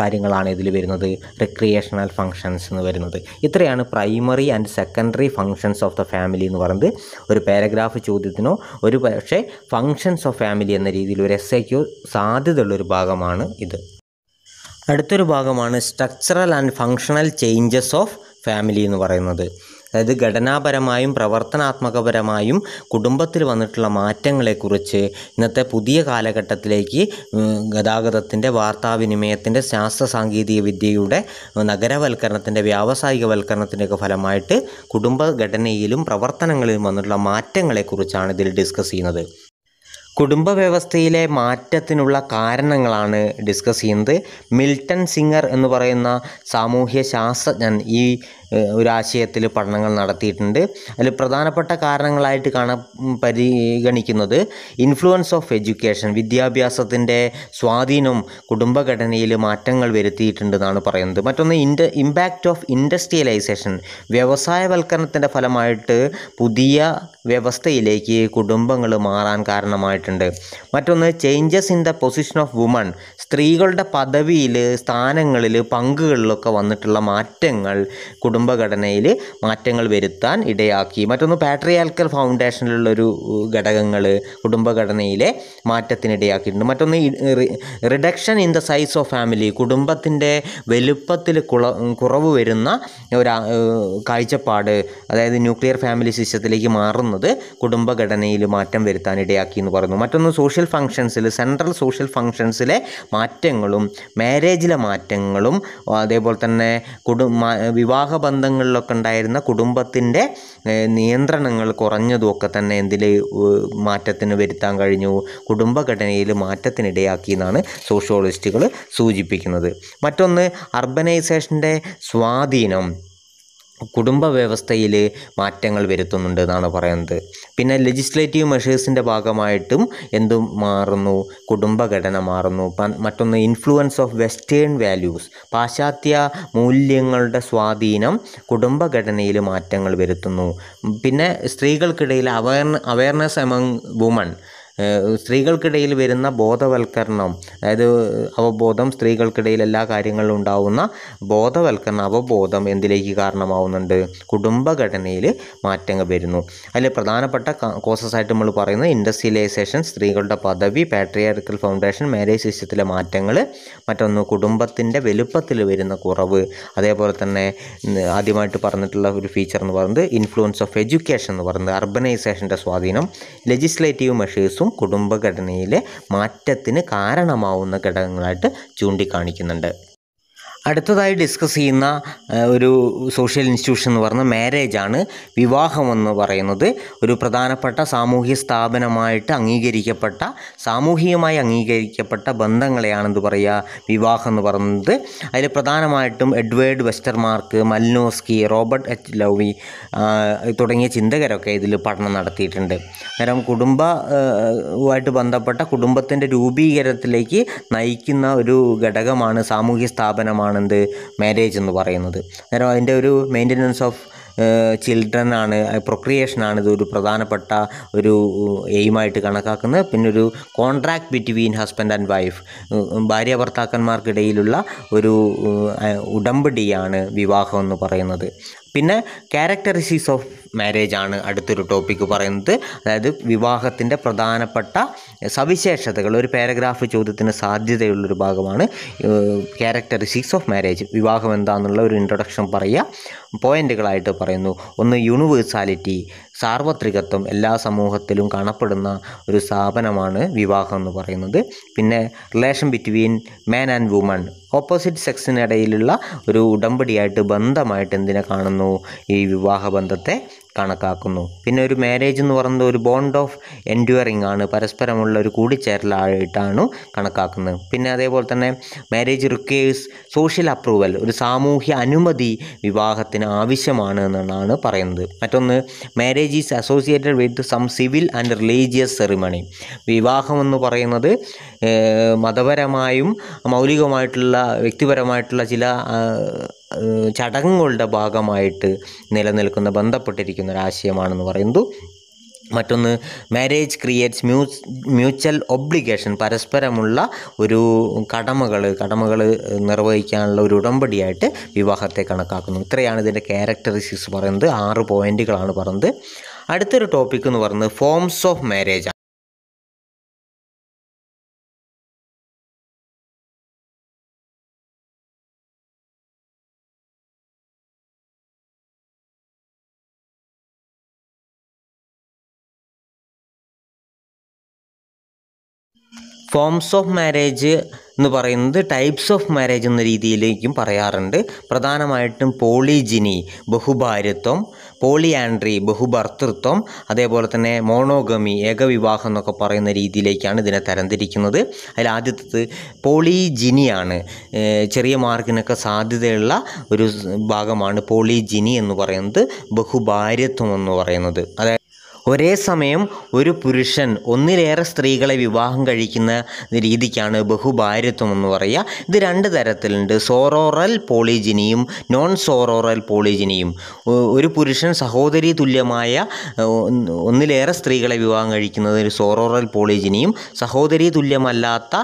കാര്യങ്ങളാണ് ഇതിൽ വരുന്നത് റിക്രിയേഷണൽ ഫങ്ഷൻസ് എന്ന് വരുന്നത് ഇത്രയാണ് primary and secondary functions of the family എന്ന് പറയുന്നത് ഒരു പാരഗ്രാഫ് ചോദ്യത്തിനോ ഒരു പക്ഷേ ഫങ്ഷൻസ് ഓഫ് ഫാമിലി എന്ന രീതിയിൽ ഒരു എസ് ഐക്യു സാധ്യതയുള്ളൊരു ഭാഗമാണ് ഇത് അടുത്തൊരു ഭാഗമാണ് structural and functional changes of family എന്ന് പറയുന്നത് അതായത് ഘടനാപരമായും പ്രവർത്തനാത്മകപരമായും കുടുംബത്തിൽ വന്നിട്ടുള്ള മാറ്റങ്ങളെക്കുറിച്ച് ഇന്നത്തെ പുതിയ കാലഘട്ടത്തിലേക്ക് ഗതാഗതത്തിൻ്റെ വാർത്താവിനിമയത്തിൻ്റെ ശാസ്ത്ര സാങ്കേതിക വിദ്യയുടെ നഗരവൽക്കരണത്തിൻ്റെ വ്യാവസായികവൽക്കരണത്തിൻ്റെയൊക്കെ ഫലമായിട്ട് കുടുംബഘടനയിലും പ്രവർത്തനങ്ങളിലും വന്നിട്ടുള്ള മാറ്റങ്ങളെക്കുറിച്ചാണ് ഇതിൽ ഡിസ്കസ് ചെയ്യുന്നത് കുടുംബ വ്യവസ്ഥയിലെ മാറ്റത്തിനുള്ള കാരണങ്ങളാണ് ഡിസ്കസ് ചെയ്യുന്നത് മിൽട്ടൺ സിംഗർ എന്ന് പറയുന്ന സാമൂഹ്യ ശാസ്ത്രജ്ഞൻ ഈ ഒരാശയത്തിൽ പഠനങ്ങൾ നടത്തിയിട്ടുണ്ട് അതിൽ പ്രധാനപ്പെട്ട കാരണങ്ങളായിട്ട് കാണ പരിഗണിക്കുന്നത് ഇൻഫ്ലുവൻസ് ഓഫ് എഡ്യൂക്കേഷൻ വിദ്യാഭ്യാസത്തിൻ്റെ സ്വാധീനം കുടുംബഘടനയിൽ മാറ്റങ്ങൾ വരുത്തിയിട്ടുണ്ടെന്നാണ് പറയുന്നത് മറ്റൊന്ന് ഇൻഡ ഇമ്പാക്റ്റ് ഓഫ് ഇൻഡസ്ട്രിയലൈസേഷൻ വ്യവസായവൽക്കരണത്തിൻ്റെ ഫലമായിട്ട് പുതിയ വ്യവസ്ഥയിലേക്ക് കുടുംബങ്ങൾ മാറാൻ കാരണമായിട്ടുണ്ട് മറ്റൊന്ന് changes in the position of woman സ്ത്രീകളുടെ പദവിയിൽ സ്ഥാനങ്ങളിൽ പങ്കുകളിലൊക്കെ വന്നിട്ടുള്ള മാറ്റങ്ങൾ കുടുംബ കുടുംബഘടനയിൽ മാറ്റങ്ങൾ വരുത്താൻ ഇടയാക്കി മറ്റൊന്ന് പാട്രിയാൽക്കൽ ഫൗണ്ടേഷനിലുള്ള ഒരു ഘടകങ്ങൾ കുടുംബഘടനയിലെ മാറ്റത്തിനിടയാക്കിയിട്ടുണ്ട് മറ്റൊന്ന് reduction in the size of family കുടുംബത്തിൻ്റെ വലുപ്പത്തിൽ കുറവ് വരുന്ന ഒരു കാഴ്ചപ്പാട് അതായത് ന്യൂക്ലിയർ ഫാമിലി സിസ്റ്റത്തിലേക്ക് മാറുന്നത് കുടുംബഘടനയിൽ മാറ്റം വരുത്താൻ ഇടയാക്കി എന്ന് പറയുന്നു മറ്റൊന്ന് സോഷ്യൽ ഫങ്ഷൻസിൽ സെൻട്രൽ സോഷ്യൽ ഫങ്ഷൻസിലെ മാറ്റങ്ങളും മാരേജിലെ മാറ്റങ്ങളും അതേപോലെ തന്നെ കുടുംബ വിവാഹ ബന്ധങ്ങളിലൊക്കെ ഉണ്ടായിരുന്ന കുടുംബത്തിൻ്റെ നിയന്ത്രണങ്ങൾ കുറഞ്ഞതുമൊക്കെ തന്നെ എന്തിൽ മാറ്റത്തിന് വരുത്താൻ കഴിഞ്ഞു കുടുംബഘടനയിൽ മാറ്റത്തിനിടയാക്കി എന്നാണ് സോഷ്യോളജിസ്റ്റുകൾ സൂചിപ്പിക്കുന്നത് മറ്റൊന്ന് അർബനൈസേഷൻ്റെ സ്വാധീനം കുടുംബ വ്യവസ്ഥയിൽ മാറ്റങ്ങൾ വരുത്തുന്നുണ്ട് എന്നാണ് പറയുന്നത് പിന്നെ ലെജിസ്ലേറ്റീവ് മെഷേഴ്സിൻ്റെ ഭാഗമായിട്ടും എന്തും മാറുന്നു കുടുംബഘടന മാറുന്നു മറ്റൊന്ന് ഇൻഫ്ലുവൻസ് ഓഫ് വെസ്റ്റേൺ വാല്യൂസ് പാശ്ചാത്യ മൂല്യങ്ങളുടെ സ്വാധീനം കുടുംബഘടനയിൽ മാറ്റങ്ങൾ വരുത്തുന്നു പിന്നെ സ്ത്രീകൾക്കിടയിൽ അവയർ അവയർനെസ് എമംഗ് വുമൺ സ്ത്രീകൾക്കിടയിൽ വരുന്ന ബോധവൽക്കരണം അതായത് അവബോധം സ്ത്രീകൾക്കിടയിൽ എല്ലാ കാര്യങ്ങളിലും ഉണ്ടാവുന്ന ബോധവൽക്കരണം അവബോധം എന്തിലേക്ക് കാരണമാവുന്നുണ്ട് കുടുംബഘടനയിൽ മാറ്റങ്ങൾ വരുന്നു അതിൽ പ്രധാനപ്പെട്ട കോസസായിട്ട് നമ്മൾ പറയുന്നത് ഇൻഡസ്ട്രിയലൈസേഷൻ സ്ത്രീകളുടെ പദവി പാട്രിയാർക്കൽ ഫൗണ്ടേഷൻ മാരേജ് സിസ്റ്റത്തിലെ മാറ്റങ്ങൾ മറ്റൊന്ന് കുടുംബത്തിൻ്റെ വലുപ്പത്തിൽ വരുന്ന കുറവ് അതേപോലെ തന്നെ ആദ്യമായിട്ട് പറഞ്ഞിട്ടുള്ള ഒരു ഫീച്ചർ എന്ന് പറയുന്നത് ഇൻഫ്ലുവൻസ് ഓഫ് എഡ്യൂക്കേഷൻ എന്ന് പറയുന്നത് അർബനൈസേഷൻ്റെ സ്വാധീനം ലെജിസ്ലേറ്റീവ് മെഷേഴ്സും വിശ്വാസവും കുടുംബഘടനയിലെ മാറ്റത്തിന് കാരണമാവുന്ന ഘടകങ്ങളായിട്ട് ചൂണ്ടിക്കാണിക്കുന്നുണ്ട് അടുത്തതായി ഡിസ്കസ് ചെയ്യുന്ന ഒരു സോഷ്യൽ ഇൻസ്റ്റിറ്റ്യൂഷൻ എന്ന് പറഞ്ഞാൽ മാരേജ് ആണ് വിവാഹമെന്ന് പറയുന്നത് ഒരു പ്രധാനപ്പെട്ട സാമൂഹ്യ സ്ഥാപനമായിട്ട് അംഗീകരിക്കപ്പെട്ട സാമൂഹികമായി അംഗീകരിക്കപ്പെട്ട ബന്ധങ്ങളെയാണെന്ന് പറയുക വിവാഹം എന്ന് പറയുന്നത് അതിൽ പ്രധാനമായിട്ടും Edward Westermarck Malinowski Robert H Lowie തുടങ്ങിയ ചിന്തകരൊക്കെ ഇതിൽ പഠനം നടത്തിയിട്ടുണ്ട് അന്നേരം കുടുംബവുമായിട്ട് ബന്ധപ്പെട്ട കുടുംബത്തിൻ്റെ രൂപീകരണത്തിലേക്ക് നയിക്കുന്ന ഒരു ഘടകമാണ് സാമൂഹ്യ സ്ഥാപനമാണ് സംഭവമാണ് എന്ത് മാരേജ് എന്ന് പറയുന്നത് അന്നേരം അതിൻ്റെ ഒരു മെയിൻ്റനൻസ് ഓഫ് ചിൽഡ്രൻ ആണ് പ്രൊക്രിയേഷനാണ് ഇതൊരു പ്രധാനപ്പെട്ട ഒരു എയിമായിട്ട് കണക്കാക്കുന്നത് പിന്നെ ഒരു contract between husband and wife ഭാര്യ ഭർത്താക്കന്മാർക്കിടയിലുള്ള ഒരു ഉടമ്പടിയാണ് വിവാഹം എന്ന് പറയുന്നത് പിന്നെ ക്യാരക്ടറിസ്റ്റീസ് ഓഫ് മാരേജ് ആണ് അടുത്തൊരു ടോപ്പിക്ക് പറയുന്നത് അതായത് വിവാഹത്തിൻ്റെ പ്രധാനപ്പെട്ട സവിശേഷതകൾ ഒരു പാരഗ്രാഫ് ചോദ്യത്തിന് സാധ്യതയുള്ളൊരു ഭാഗമാണ് ക്യാരക്ടറിസ്റ്റിക്സ് ഓഫ് മാരേജ് വിവാഹം എന്താണെന്നുള്ള ഒരു ഇൻട്രൊഡക്ഷൻ പറയുക പോയിൻറ്റുകളായിട്ട് പറയുന്നു ഒന്ന് യൂണിവേഴ്സാലിറ്റി സാർവത്രികത്വം എല്ലാ സമൂഹത്തിലും കാണപ്പെടുന്ന ഒരു സ്ഥാപനമാണ് വിവാഹം എന്ന് പറയുന്നത് പിന്നെ relation between man and woman opposite സെക്സിനിടയിലുള്ള ഒരു ഉടമ്പടിയായിട്ട് ബന്ധമായിട്ട് എന്തിനെ കാണുന്നു ഈ വിവാഹ ബന്ധത്തെ കണക്കാക്കുന്നു പിന്നെ ഒരു മാരേജ് എന്ന് പറയുന്നത് ഒരു ബോണ്ട് ഓഫ് എൻഡ്യൂറിങ് ആണ് പരസ്പരമുള്ള ഒരു കൂടിച്ചേരലായിട്ടാണ് കണക്കാക്കുന്നത് പിന്നെ അതേപോലെ തന്നെ മാരേജ് റിക്വേഴ്സ് സോഷ്യൽ അപ്രൂവൽ ഒരു സാമൂഹ്യ അനുമതി വിവാഹത്തിന് ആവശ്യമാണ് എന്നാണ് പറയുന്നത് മറ്റൊന്ന് marriage is associated with some civil and religious ceremony വിവാഹം എന്ന് പറയുന്നത് മതപരമായും മൗലികമായിട്ടുള്ള വ്യക്തിപരമായിട്ടുള്ള ചില ചടങ്ങുകളുടെ ഭാഗമായിട്ട് നിലനിൽക്കുന്ന ബന്ധപ്പെട്ടിരിക്കുന്ന ഒരാശയമാണെന്ന് പറയുന്നു മറ്റൊന്ന് marriage creates mu mutual obligation പരസ്പരമുള്ള ഒരു കടമകൾ കടമകൾ നിർവഹിക്കാനുള്ള ഒരു ഉടമ്പടിയായിട്ട് വിവാഹത്തെ കണക്കാക്കുന്നു ഇത്രയാണ് ഇതിൻ്റെ ക്യാരക്ടറിസ്റ്റിക്സ് പറയുന്നത് ആറ് പോയിൻറ്റുകളാണ് പറയുന്നത് അടുത്തൊരു ടോപ്പിക് എന്ന് പറയുന്നത് forms of marriage forms of marriage എന്ന് പറയുന്നത് ടൈപ്സ് ഓഫ് മാരേജ് എന്ന രീതിയിലേക്കും പറയാറുണ്ട് പ്രധാനമായിട്ടും പോളിജിനി ബഹുഭാര്യത്വം പോളിയാൻഡ്രി ബഹുഭർത്തൃത്വം അതേപോലെ തന്നെ മോണോഗമി ഏകവിവാഹം എന്നൊക്കെ പറയുന്ന രീതിയിലേക്കാണ് ഇതിനെ തരംതിരിക്കുന്നത് അതിൽ ആദ്യത്തത് പോളിജിനിയാണ് ചെറിയ മാർക്കിനൊക്കെ സാധ്യതയുള്ള ഒരു ഭാഗമാണ് പോളിജിനി എന്ന് പറയുന്നത് ബഹുഭാര്യത്വം എന്ന് പറയുന്നത് അതായത് ഒരേ സമയം ഒരു പുരുഷൻ ഒന്നിലേറെ സ്ത്രീകളെ വിവാഹം കഴിക്കുന്ന രീതിക്കാണ് ബഹുഭാര്യത്വം എന്ന് പറയുക ഇത് രണ്ട് തരത്തിലുണ്ട് സോറോറൽ പോളിജിനിയും നോൺ സോറോറൽ പോളിജിനിയും ഒരു പുരുഷൻ സഹോദരി തുല്യമായ ഒന്നിലേറെ സ്ത്രീകളെ വിവാഹം കഴിക്കുന്നത് ഒരു സോറോറൽ പോളിജിനിയും സഹോദരി തുല്യമല്ലാത്ത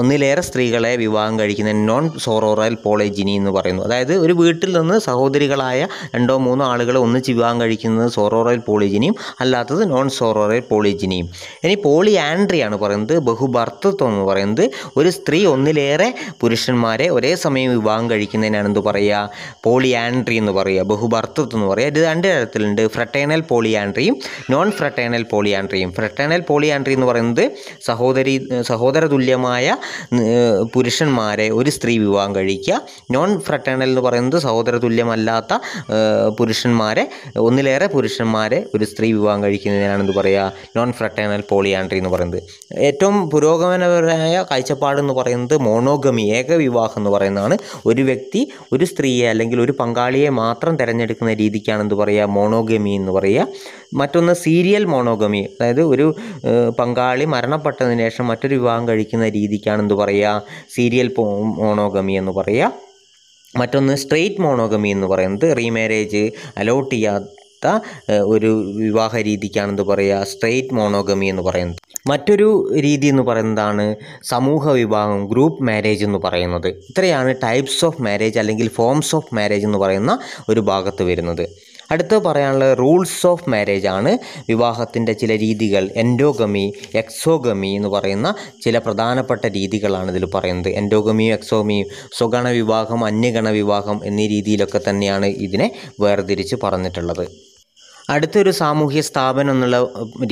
ഒന്നിലേറെ സ്ത്രീകളെ വിവാഹം കഴിക്കുന്ന നോൺ സോറോറൽ പോളിജിനി എന്ന് പറയുന്നു അതായത് ഒരു വീട്ടിൽ നിന്ന് സഹോദരികളായ രണ്ടോ മൂന്നോ ആളുകളെ ഒന്നിച്ച് വിവാഹം കഴിക്കുന്നത് സോറോറൽ പോളിജിനിയും അല്ല അല്ലാത്തത് നോൺ സോറോറൽ പോളിജിനിയും ഇനി പോളി ആൻഡ്രി ആണ് പറയുന്നത് ബഹുഭർത്തൃത്വം എന്ന് പറയുന്നത് ഒരു സ്ത്രീ ഒന്നിലേറെ പുരുഷന്മാരെ ഒരേ സമയം വിവാഹം കഴിക്കുന്നതിനാണ് എന്ത് പറയുക പോളി ആൻഡ്രി എന്ന് പറയുക ബഹുഭർത്തൃത്വം എന്ന് പറയുക ഇത് രണ്ട് തരത്തിലുണ്ട് ഫ്രട്ടേണൽ പോളി ആൻഡ്രിയും നോൺ ഫ്രട്ടേണൽ പോളി ആൻഡ്രിയും ഫ്രട്ടേണൽ പോളി ആൻഡ്രി എന്ന് പറയുന്നത് സഹോദരി സഹോദര തുല്യമായ പുരുഷന്മാരെ ഒരു സ്ത്രീ വിവാഹം കഴിക്കുക നോൺ ഫ്രട്ടേണൽ എന്ന് പറയുന്നത് സഹോദര തുല്യമല്ലാത്ത പുരുഷന്മാരെ ഒന്നിലേറെ പുരുഷന്മാരെ ഒരു സ്ത്രീ വിവാഹം കഴിക്കുന്നതിനാണെന്ന് പറയുക നോൺ ഫ്രട്ടേണൽ പോളിയാൻഡ്രി എന്ന് പറയുന്നത് ഏറ്റവും പുരോഗമനപരമായ കാഴ്ചപ്പാട് എന്ന് പറയുന്നത് മോണോഗമി ഏകവിവാഹം എന്ന് പറയുന്നതാണ് ഒരു വ്യക്തി ഒരു സ്ത്രീയെ അല്ലെങ്കിൽ ഒരു പങ്കാളിയെ മാത്രം തിരഞ്ഞെടുക്കുന്ന രീതിക്കാണെന്ന് പറയുക മോണോഗമി എന്ന് പറയുക മറ്റൊന്ന് സീരിയൽ മോണോഗമി അതായത് ഒരു പങ്കാളി മരണപ്പെട്ടതിന് ശേഷം മറ്റൊരു വിവാഹം കഴിക്കുന്ന രീതിക്കാണെന്ന് പറയുക സീരിയൽ മോണോഗമി എന്ന് പറയുക മറ്റൊന്ന് സ്ട്രെയിറ്റ് മോണോഗമി എന്ന് പറയുന്നത് റീമാരേജ് അലോട്ട് ചെയ്യാത്ത വ്യത്യസ്ത ഒരു വിവാഹ രീതിക്കാണെന്ന് പറയുക സ്ട്രെയിറ്റ് മോണോഗമി എന്ന് പറയുന്നത് മറ്റൊരു രീതി എന്ന് പറയുന്നതാണ് സമൂഹ വിവാഹം ഗ്രൂപ്പ് മാരേജ് എന്ന് പറയുന്നത് ഇത്രയാണ് ടൈപ്സ് ഓഫ് മാരേജ് അല്ലെങ്കിൽ ഫോംസ് ഓഫ് മാരേജ് എന്ന് പറയുന്ന ഒരു ഭാഗത്ത് വരുന്നത് അടുത്ത് പറയാനുള്ള റൂൾസ് ഓഫ് മാരേജ് ആണ് വിവാഹത്തിൻ്റെ ചില രീതികൾ എൻഡോഗമി എക്സോഗമി എന്ന് പറയുന്ന ചില പ്രധാനപ്പെട്ട രീതികളാണ് ഇതിൽ പറയുന്നത് എൻഡോഗമിയും എക്സോമിയും സ്വഗണ വിവാഹം അന്യഗണ വിവാഹം എന്നീ രീതിയിലൊക്കെ തന്നെയാണ് ഇതിനെ വേർതിരിച്ച് പറഞ്ഞിട്ടുള്ളത് അടുത്തൊരു സാമൂഹ്യ സ്ഥാപനം എന്നുള്ള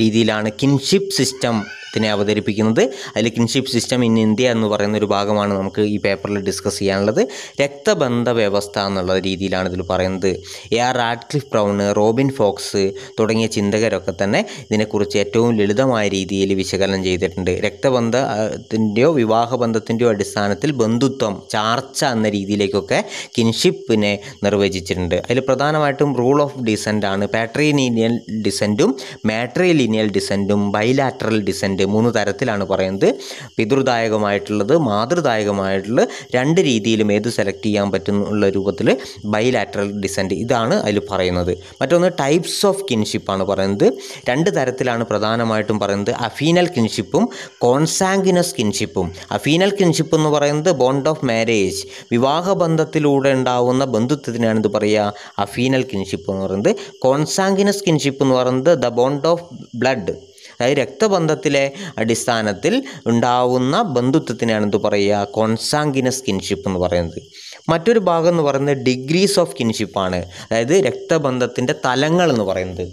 രീതിയിലാണ് കിൻഷിപ്പ് സിസ്റ്റം ത്തിനെ അവതരിപ്പിക്കുന്നത് അതിൽ കിൻഷിപ്പ് സിസ്റ്റം ഇൻ ഇന്ത്യ എന്ന് പറയുന്ന ഒരു ഭാഗമാണ് നമുക്ക് ഈ പേപ്പറിൽ ഡിസ്കസ് ചെയ്യാനുള്ളത് രക്തബന്ധ വ്യവസ്ഥ എന്നുള്ള രീതിയിലാണ് ഇതിൽ പറയുന്നത് A R Radcliffe Brown Robin Fox തുടങ്ങിയ ചിന്തകരൊക്കെ തന്നെ ഇതിനെക്കുറിച്ച് ഏറ്റവും ലളിതമായ രീതിയിൽ വിശകലനം ചെയ്തിട്ടുണ്ട് രക്തബന്ധത്തിൻ്റെയോ വിവാഹബന്ധത്തിൻ്റെയോ അടിസ്ഥാനത്തിൽ ബന്ധുത്വം ചാർച്ച എന്ന രീതിയിലേക്കൊക്കെ കിൻഷിപ്പിനെ നിർവചിച്ചിട്ടുണ്ട് അതിൽ പ്രധാനമായിട്ടും റൂൾ ഓഫ് ഡിസെൻ്റ് ആണ് പാട്രീനിയൽ ഡിസെൻറ്റും മാട്രിലിനിയൽ ഡിസെൻറ്റും ബൈലാറ്ററൽ ഡിസെൻറ്റും ഉണ്ട് മൂന്ന് തരത്തിലാണ് പറയുന്നത് പിതൃദായകമായിട്ടുള്ളത് മാതൃദായകമായിട്ടുള്ള രണ്ട് രീതിയിലും ഏത് സെലക്ട് ചെയ്യാൻ പറ്റുന്നുള്ള രൂപത്തിൽ ബൈലാറ്ററൽ ഡിസെൻറ്റ് ഇതാണ് അതിൽ പറയുന്നത് മറ്റൊന്ന് ടൈപ്സ് ഓഫ് കിൻഷിപ്പാണ് പറയുന്നത് രണ്ട് തരത്തിലാണ് പ്രധാനമായിട്ടും പറയുന്നത് അഫീനൽ കിൻഷിപ്പും കോൺസാങ്കിനസ് കിൻഷിപ്പും അഫീനൽ കിൻഷിപ്പ് എന്ന് പറയുന്നത് ബോണ്ട് ഓഫ് മാരേജ് വിവാഹബന്ധത്തിലൂടെ ഉണ്ടാവുന്ന ബന്ധുത്വത്തിനാണ് ഇത് പറയുക അഫീനൽ കിൻഷിപ്പ് എന്ന് പറയുന്നത് കോൺസാങ്കിനസ് കിൻഷിപ്പ് എന്ന് പറയുന്നത് ദ ബോണ്ട് ഓഫ് ബ്ലഡ് അതായത് രക്തബന്ധത്തിലെ അടിസ്ഥാനത്തിൽ ഉണ്ടാവുന്ന ബന്ധുത്വത്തിനാണ് എന്ത് പറയുക കോൺസാങ്കിനസ് കിൻഷിപ്പ് എന്ന് പറയുന്നത് മറ്റൊരു ഭാഗം എന്ന് പറയുന്നത് ഡിഗ്രീസ് ഓഫ് കിൻഷിപ്പാണ് അതായത് രക്തബന്ധത്തിൻ്റെ തലങ്ങൾ എന്ന് പറയുന്നത്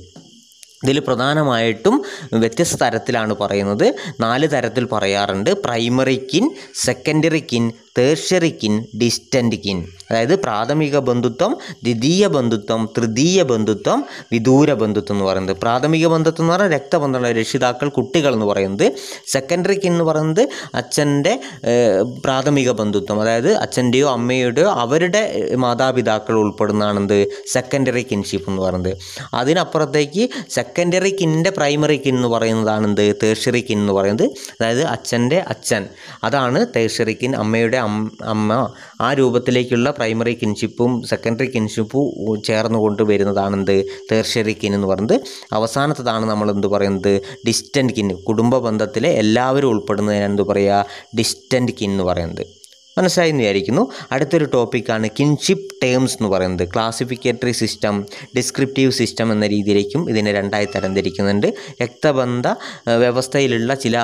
ഇതിൽ പ്രധാനമായിട്ടും വ്യത്യസ്ത തരത്തിലാണ് പറയുന്നത് നാല് തരത്തിൽ പറയാറുണ്ട് primary kin secondary kin tertiary kin distant kin അതായത് പ്രാഥമിക ബന്ധുത്വം ദ്വിതീയ ബന്ധുത്വം തൃതീയ ബന്ധുത്വം വിദൂര ബന്ധുത്വം എന്ന് പറയുന്നത് പ്രാഥമിക ബന്ധുത്വം എന്ന് പറഞ്ഞാൽ രക്തബന്ധമുള്ള രക്ഷിതാക്കൾ കുട്ടികൾ എന്ന് പറയുന്നത് സെക്കൻഡറി കിൻ എന്ന് പറയുന്നത് അച്ഛൻ്റെ പ്രാഥമിക ബന്ധുത്വം അതായത് അച്ഛൻ്റെയോ അമ്മയുടെയോ അവരുടെ മാതാപിതാക്കൾ ഉൾപ്പെടുന്നതാണെന്ത് സെക്കൻഡറി കിൻഷിപ്പ് എന്ന് പറയുന്നത് അതിനപ്പുറത്തേക്ക് സെക്കൻഡറി കിൻ്റെ പ്രൈമറി കിൻ എന്ന് പറയുന്നതാണെന്ത് തേർഷറി കിൻ എന്ന് പറയുന്നത് അതായത് അച്ഛൻ്റെ അച്ഛൻ അതാണ് തേർഷറി കിൻ അമ്മയുടെ അമ്മ ആ രൂപത്തിലേക്കുള്ള പ്രൈമറി കിൻഷിപ്പും സെക്കൻഡറി കിൻഷിപ്പും ചേർന്ന് കൊണ്ട് എന്ത് തേർഷറി കിൻ എന്ന് പറയുന്നത് അവസാനത്തതാണ് നമ്മൾ എന്ത് പറയുന്നത് ഡിസ്റ്റൻറ്റ് കിൻ കുടുംബ ബന്ധത്തിലെ എല്ലാവരും ഉൾപ്പെടുന്നതിനെന്ത് പറയുക ഡിസ്റ്റൻറ്റ് കിൻ എന്ന് പറയുന്നത് മനസ്സിലായി എന്ന് വിചാരിക്കുന്നു അടുത്തൊരു ടോപ്പിക്കാണ് കിൻഷിപ്പ് ടേംസ് എന്ന് പറയുന്നത് ക്ലാസിഫിക്കേറ്ററി സിസ്റ്റം ഡിസ്ക്രിപ്റ്റീവ് സിസ്റ്റം എന്ന രീതിയിലേക്കും ഇതിനെ രണ്ടായി തരംതിരിക്കുന്നുണ്ട് രക്തബന്ധ വ്യവസ്ഥയിലുള്ള ചില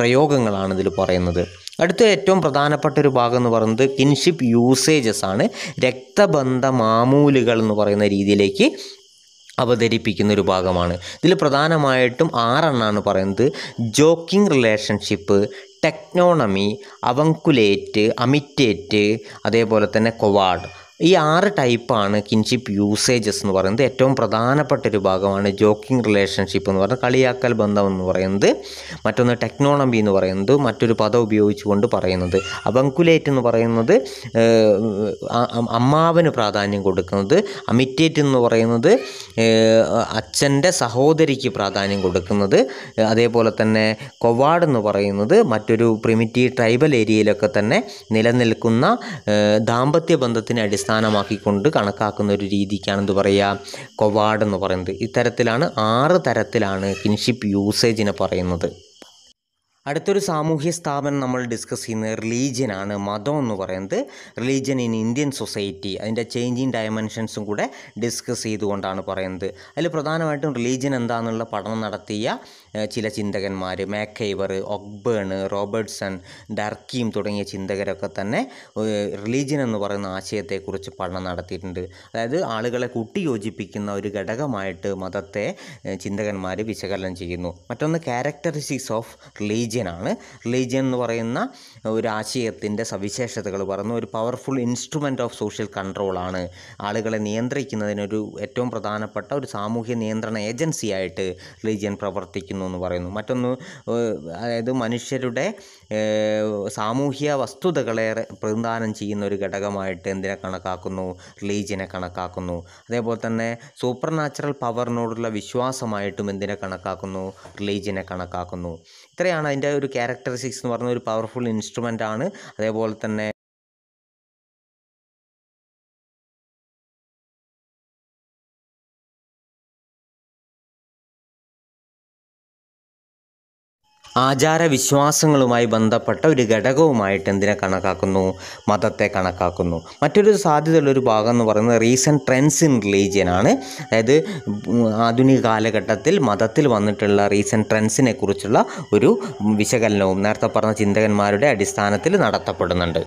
പ്രയോഗങ്ങളാണ് ഇതിൽ പറയുന്നത് അടുത്ത ഏറ്റവും പ്രധാനപ്പെട്ട ഒരു ഭാഗം എന്ന് പറയുന്നത് കിൻഷിപ്പ് യൂസേജസ് ആണ് രക്തബന്ധ മാമൂലുകൾ എന്ന് പറയുന്ന രീതിയിലേക്ക് അവതരിപ്പിക്കുന്ന ഒരു ഭാഗമാണ് ഇതിൽ പ്രധാനമായിട്ടും ആറെണ്ണാണ് പറയുന്നത് ജോക്കിംഗ് റിലേഷൻഷിപ്പ് ടെക്നോണമി അവങ്കുലേറ്റ് അമിറ്റേറ്റ് അതേപോലെ തന്നെ കൊവാഡ് ഈ ആറ് ടൈപ്പാണ് കിൻഷിപ്പ് യൂസേജസ് എന്ന് പറയുന്നത് ഏറ്റവും പ്രധാനപ്പെട്ട ഒരു ഭാഗമാണ് ജോക്കിംഗ് റിലേഷൻഷിപ്പ് എന്ന് പറയുന്നത് കളിയാക്കൽ ബന്ധം എന്ന് പറയുന്നത് മറ്റൊന്ന് ടെക്നോണമി എന്ന് പറയുന്നത് മറ്റൊരു പദം ഉപയോഗിച്ചുകൊണ്ട് പറയുന്നത് അബങ്കുലേറ്റ് എന്ന് പറയുന്നത് അമ്മാവന് പ്രാധാന്യം കൊടുക്കുന്നത് അമിറ്റേറ്റ് എന്ന് പറയുന്നത് അച്ഛൻ്റെ സഹോദരിക്ക് പ്രാധാന്യം കൊടുക്കുന്നത് അതേപോലെ തന്നെ കൊവാഡ് എന്ന് പറയുന്നത് മറ്റൊരു പ്രിമിറ്റീവ് ട്രൈബൽ ഏരിയയിലൊക്കെ തന്നെ നിലനിൽക്കുന്ന ദാമ്പത്യ ബന്ധത്തിന് അടിസ്ഥാന അടിസ്ഥാനമാക്കിക്കൊണ്ട് കണക്കാക്കുന്ന ഒരു രീതിക്കാണ് എന്ത് പറയുക കൊവാഡ് എന്ന് പറയുന്നത് ഇത്തരത്തിലാണ് ആറ് തരത്തിലാണ് കിൻഷിപ്പ് യൂസേജിനെ പറയുന്നത് അടുത്തൊരു സാമൂഹ്യ സ്ഥാപനം നമ്മൾ ഡിസ്കസ് ചെയ്യുന്നത് റിലീജിയനാണ് മതം എന്ന് പറയുന്നത് റിലീജിയൻ ഇൻ ഇന്ത്യൻ സൊസൈറ്റി അതിൻ്റെ ചേഞ്ചിങ് ഡയമെൻഷൻസും കൂടെ ഡിസ്കസ് ചെയ്തുകൊണ്ടാണ് പറയുന്നത് അതിൽ പ്രധാനമായിട്ടും റിലീജിയൻ എന്താണെന്നുള്ള പഠനം നടത്തിയ ചില ചിന്തകന്മാർ മാക്കൈവർ ഒക്ബേൺ റോബർട്ട്സൺ ഡർക്കീം തുടങ്ങിയ ചിന്തകരൊക്കെ തന്നെ റിലീജിയൻ എന്ന് പറയുന്ന ആശയത്തെക്കുറിച്ച് പഠനം നടത്തിയിട്ടുണ്ട് അതായത് ആളുകളെ കൂട്ടിയോജിപ്പിക്കുന്ന ഒരു ഘടകമായിട്ട് മതത്തെ ചിന്തകന്മാർ വിശകലനം ചെയ്യുന്നു മറ്റൊന്ന് ക്യാരക്ടറിസ്റ്റിക്സ് ഓഫ് റിലീജിയൻ ആണ് റിലീജിയൻ എന്ന് പറയുന്ന ഒരു ആശയത്തിൻ്റെ സവിശേഷതകൾ പറഞ്ഞു ഒരു പവർഫുൾ ഇൻസ്ട്രുമെൻ്റ് ഓഫ് സോഷ്യൽ കൺട്രോളാണ് ആളുകളെ നിയന്ത്രിക്കുന്നതിനൊരു ഏറ്റവും പ്രധാനപ്പെട്ട ഒരു സാമൂഹ്യ നിയന്ത്രണ ഏജൻസിയായിട്ട് റിലീജിയൻ പ്രവർത്തിക്കുന്നു സഹായിക്കുന്നു എന്ന് പറയുന്നു മറ്റൊന്ന് അതായത് മനുഷ്യരുടെ സാമൂഹ്യ വസ്തുതകളെ പ്രതിദാനം ചെയ്യുന്ന ഒരു ഘടകമായിട്ട് എന്തിനെ കണക്കാക്കുന്നു റിലീജിയനെ കണക്കാക്കുന്നു അതേപോലെ തന്നെ സൂപ്പർ നാച്ചുറൽ പവറിനോടുള്ള വിശ്വാസമായിട്ടും എന്തിനെ കണക്കാക്കുന്നു റിലീജിയനെ കണക്കാക്കുന്നു ഇത്രയാണ് അതിൻ്റെ ഒരു ക്യാരക്ടറിസ്റ്റിക്സ് എന്ന് പറഞ്ഞ ഒരു പവർഫുൾ ഇൻസ്ട്രുമെൻ്റ് ആണ് അതേപോലെ തന്നെ ആചാരവിശ്വാസങ്ങളുമായി ബന്ധപ്പെട്ട ഒരു ഘടകവുമായിട്ട് എന്തിനെ കണക്കാക്കുന്നു മതത്തെ കണക്കാക്കുന്നു മറ്റൊരു സാധ്യതയുള്ള ഒരു ഭാഗം എന്ന് പറയുന്നത് റീസെൻറ്റ് ട്രെൻഡ്സ് ഇൻ റിലീജിയൻ ആണ് അതായത് ആധുനിക കാലഘട്ടത്തിൽ മതത്തിൽ വന്നിട്ടുള്ള റീസെൻറ്റ് ട്രെൻഡ്സിനെ കുറിച്ചുള്ള ഒരു വിശകലനവും നേരത്തെ പറഞ്ഞ ചിന്തകന്മാരുടെ അടിസ്ഥാനത്തിൽ നടത്തപ്പെടുന്നുണ്ട്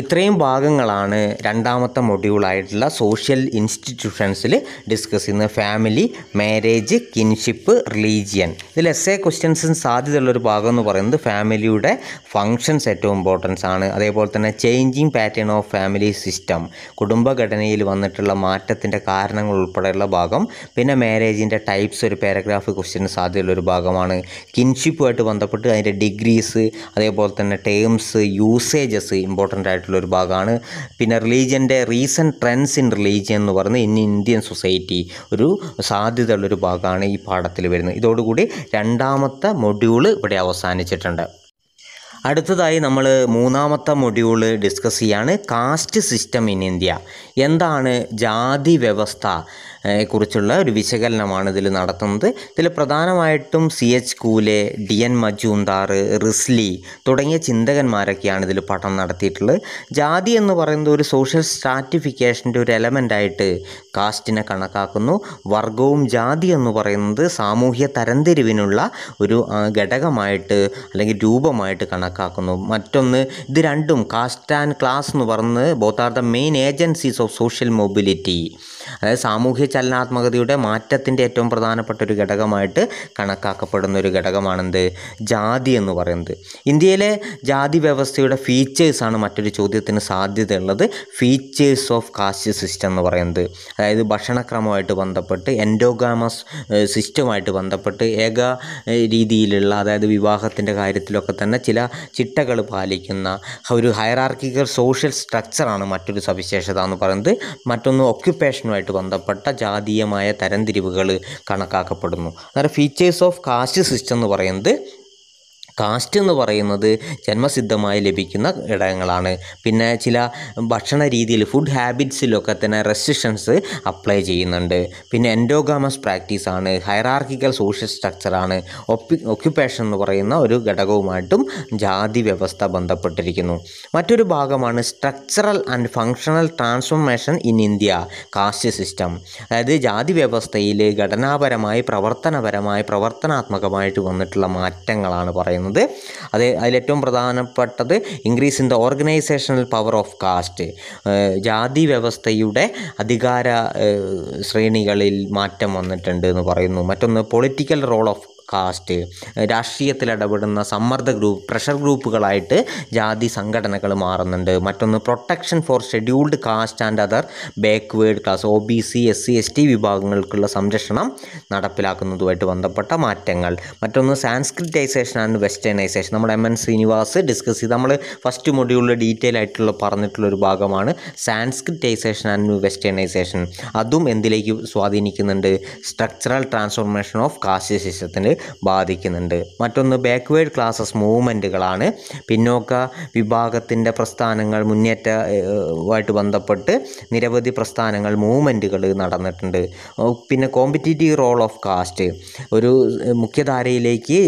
ഇത്രയും ഭാഗങ്ങളാണ് രണ്ടാമത്തെ മൊഡ്യൂളായിട്ടുള്ള സോഷ്യൽ ഇൻസ്റ്റിറ്റ്യൂഷൻസിൽ ഡിസ്കസ് ചെയ്യുന്നത് ഫാമിലി മാരേജ് കിൻഷിപ്പ് റിലീജിയൻ ഇതിൽ എസ് എ ക്വസ്റ്റ്യൻസിന് സാധ്യതയുള്ളൊരു ഭാഗം എന്ന് പറയുന്നത് ഫാമിലിയുടെ ഫങ്ഷൻസ് ഏറ്റവും ഇമ്പോർട്ടൻസ് ആണ് അതേപോലെ തന്നെ changing pattern of family system കുടുംബഘടനയിൽ വന്നിട്ടുള്ള മാറ്റത്തിൻ്റെ കാരണങ്ങൾ ഉൾപ്പെടെയുള്ള ഭാഗം പിന്നെ മാരേജിൻ്റെ ടൈപ്സ് ഒരു പാരഗ്രാഫ് ക്വസ്റ്റ്യന് സാധ്യതയുള്ളൊരു ഭാഗമാണ് കിൻഷിപ്പുമായിട്ട് ബന്ധപ്പെട്ട് അതിൻ്റെ ഡിഗ്രീസ് അതേപോലെ തന്നെ ടേംസ് യൂസേജസ് ഇമ്പോർട്ടൻ്റ് ആയിട്ടുള്ളൊരു ഒരു ഭാഗമാണ് പിന്നെ റിലീജിയൻ്റെ റീസെൻറ്റ് ട്രെൻഡ്സ് ഇൻ റിലീജിയൻ എന്ന് പറഞ്ഞ് ഇൻ ഇന്ത്യൻ സൊസൈറ്റി ഒരു സാധ്യതയുള്ളൊരു ഭാഗമാണ് ഈ പാഠത്തിൽ വരുന്നത് ഇതോടുകൂടി രണ്ടാമത്തെ മൊഡ്യൂൾ ഇവിടെ അവസാനിച്ചിട്ടുണ്ട് അടുത്തതായി നമ്മൾ മൂന്നാമത്തെ മൊഡ്യൂൾ ഡിസ്കസ് ചെയ്യാണ് കാസ്റ്റ് സിസ്റ്റം ഇൻ ഇന്ത്യ എന്താണ് ജാതി വ്യവസ്ഥ കുറിച്ചുള്ള ഒരു വിശകലനമാണ് ഇതിൽ നടത്തുന്നത് ഇതിൽ പ്രധാനമായിട്ടും C H Cooley D N Majumdar Risley തുടങ്ങിയ ചിന്തകന്മാരൊക്കെയാണ് ഇതിൽ പഠനം നടത്തിയിട്ടുള്ളത് ജാതി എന്ന് പറയുന്നത് ഒരു സോഷ്യൽ സ്ട്രാറ്റിഫിക്കേഷൻ്റെ ഒരു എലമെൻ്റായിട്ട് കാസ്റ്റിനെ കണക്കാക്കുന്നു വർഗവും ജാതി എന്ന് പറയുന്നത് സാമൂഹ്യ തരംതിരിവിനുള്ള ഒരു ഘടകമായിട്ട് അല്ലെങ്കിൽ രൂപമായിട്ട് കണക്കാക്കുന്നു മറ്റൊന്ന് ഇത് രണ്ടും കാസ്റ്റ് ആൻഡ് ക്ലാസ് എന്ന് പറഞ്ഞ് both are the main agencies of social mobility അതായത് സാമൂഹ്യ ചലനാത്മകതയുടെ മാറ്റത്തിൻ്റെ ഏറ്റവും പ്രധാനപ്പെട്ട ഒരു ഘടകമായിട്ട് കണക്കാക്കപ്പെടുന്ന ഒരു ഘടകമാണെന്ത് ജാതി എന്ന് പറയുന്നത് ഇന്ത്യയിലെ ജാതി വ്യവസ്ഥയുടെ ഫീച്ചേഴ്സാണ് മറ്റൊരു ചോദ്യത്തിന് സാധ്യതയുള്ളത് ഫീച്ചേഴ്സ് ഓഫ് കാസ്റ്റ് സിസ്റ്റം എന്ന് പറയുന്നത് അതായത് ഭക്ഷണക്രമമായിട്ട് ബന്ധപ്പെട്ട് എൻഡോഗാമസ് സിസ്റ്റമായിട്ട് ബന്ധപ്പെട്ട് ഏക രീതിയിലുള്ള അതായത് വിവാഹത്തിൻ്റെ കാര്യത്തിലൊക്കെ തന്നെ ചില ചിട്ടകൾ പാലിക്കുന്ന ഒരു ഹയറാർക്കിക്കൽ സോഷ്യൽ സ്ട്രക്ചറാണ് മറ്റൊരു സവിശേഷത എന്ന് പറയുന്നത് മറ്റൊന്ന് ഒക്യുപ്പേഷനുമായിട്ട് ഷെയറുമായിട്ട് ബന്ധപ്പെട്ട ജാതീയമായ തരംതിരിവുകൾ കണക്കാക്കപ്പെടുന്നു അതായത് ഫീച്ചേഴ്സ് ഓഫ് കാസ്റ്റ് സിസ്റ്റം എന്ന് പറയുന്നത് കാസ്റ്റ് എന്ന് പറയുന്നത് ജന്മസിദ്ധമായി ലഭിക്കുന്ന ഘടകങ്ങളാണ് പിന്നെ ചില ഭക്ഷണ രീതിയിൽ ഫുഡ് ഹാബിറ്റ്സിലൊക്കെ തന്നെ റെസ്ട്രിക്ഷൻസ് അപ്ലൈ ചെയ്യുന്നുണ്ട് പിന്നെ എൻഡോഗാമസ് പ്രാക്ടീസ് ആണ് ഹൈറാർക്കിക്കൽ സോഷ്യൽ സ്ട്രക്ചറാണ് ഒപ്പി ഒക്യുപ്പേഷൻ എന്ന് പറയുന്ന ഒരു ഘടകവുമായിട്ടും ജാതി വ്യവസ്ഥ ബന്ധപ്പെട്ടിരിക്കുന്നു മറ്റൊരു ഭാഗമാണ് structural and functional transformation in India caste system അതായത് ജാതി വ്യവസ്ഥയിൽ ഘടനാപരമായി പ്രവർത്തനപരമായി പ്രവർത്തനാത്മകമായിട്ട് വന്നിട്ടുള്ള മാറ്റങ്ങളാണ് പറയുന്നത് പറയുന്നത് അത് അതിലേറ്റവും പ്രധാനപ്പെട്ടത് increase in the organizational power of caste ജാതി വ്യവസ്ഥയുടെ അധികാര ശ്രേണികളിൽ മാറ്റം വന്നിട്ടുണ്ട് എന്ന് പറയുന്നു മറ്റൊന്ന് പൊളിറ്റിക്കൽ റോൾ ഓഫ് കാസ്റ്റ് രാഷ്ട്രീയത്തിൽ ഇടപെടുന്ന സമ്മർദ്ദ ഗ്രൂപ്പ് പ്രഷർ ഗ്രൂപ്പുകളായിട്ട് ജാതി സംഘടനകൾ മാറുന്നുണ്ട് മറ്റൊന്ന് protection for scheduled caste and other backward class O B C S C S T വിഭാഗങ്ങൾക്കുള്ള സംരക്ഷണം നടപ്പിലാക്കുന്നതുമായിട്ട് ബന്ധപ്പെട്ട മാറ്റങ്ങൾ മറ്റൊന്ന് സാൻസ്ക്രിറ്റൈസേഷൻ ആൻഡ് വെസ്റ്റേണൈസേഷൻ നമ്മൾ എം എൻ ശ്രീനിവാസ് ഡിസ്കസ് ചെയ്ത് നമ്മൾ ഫസ്റ്റ് മൊഡ്യൂളിൽ ഡീറ്റെയിൽ ആയിട്ടുള്ള പറഞ്ഞിട്ടുള്ള ഒരു ഭാഗമാണ് സാൻസ്ക്രിറ്റൈസേഷൻ ആൻഡ് വെസ്റ്റേണൈസേഷൻ അതും എന്തിലേക്ക് സ്വാധീനിക്കുന്നുണ്ട് സ്ട്രക്ചറൽ ട്രാൻസ്ഫോർമേഷൻ ഓഫ് കാസ്റ്റ് സിസ്റ്റത്തിൻ്റെ ബാധിക്കുന്നുണ്ട് മറ്റൊന്ന് ബാക്ക്വേർഡ് ക്ലാസസ് മൂവ്മെൻറ്റുകളാണ് പിന്നോക്ക വിഭാഗത്തിൻ്റെ പ്രസ്ഥാനങ്ങൾ മുന്നേറ്റമായിട്ട് ബന്ധപ്പെട്ട് നിരവധി പ്രസ്ഥാനങ്ങൾ മൂവ്മെൻറ്റുകൾ നടന്നിട്ടുണ്ട് പിന്നെ കോമ്പറ്റീറ്റീവ് റോൾ ഓഫ് കാസ്റ്റ് ഒരു മുഖ്യധാരയിലേക്ക്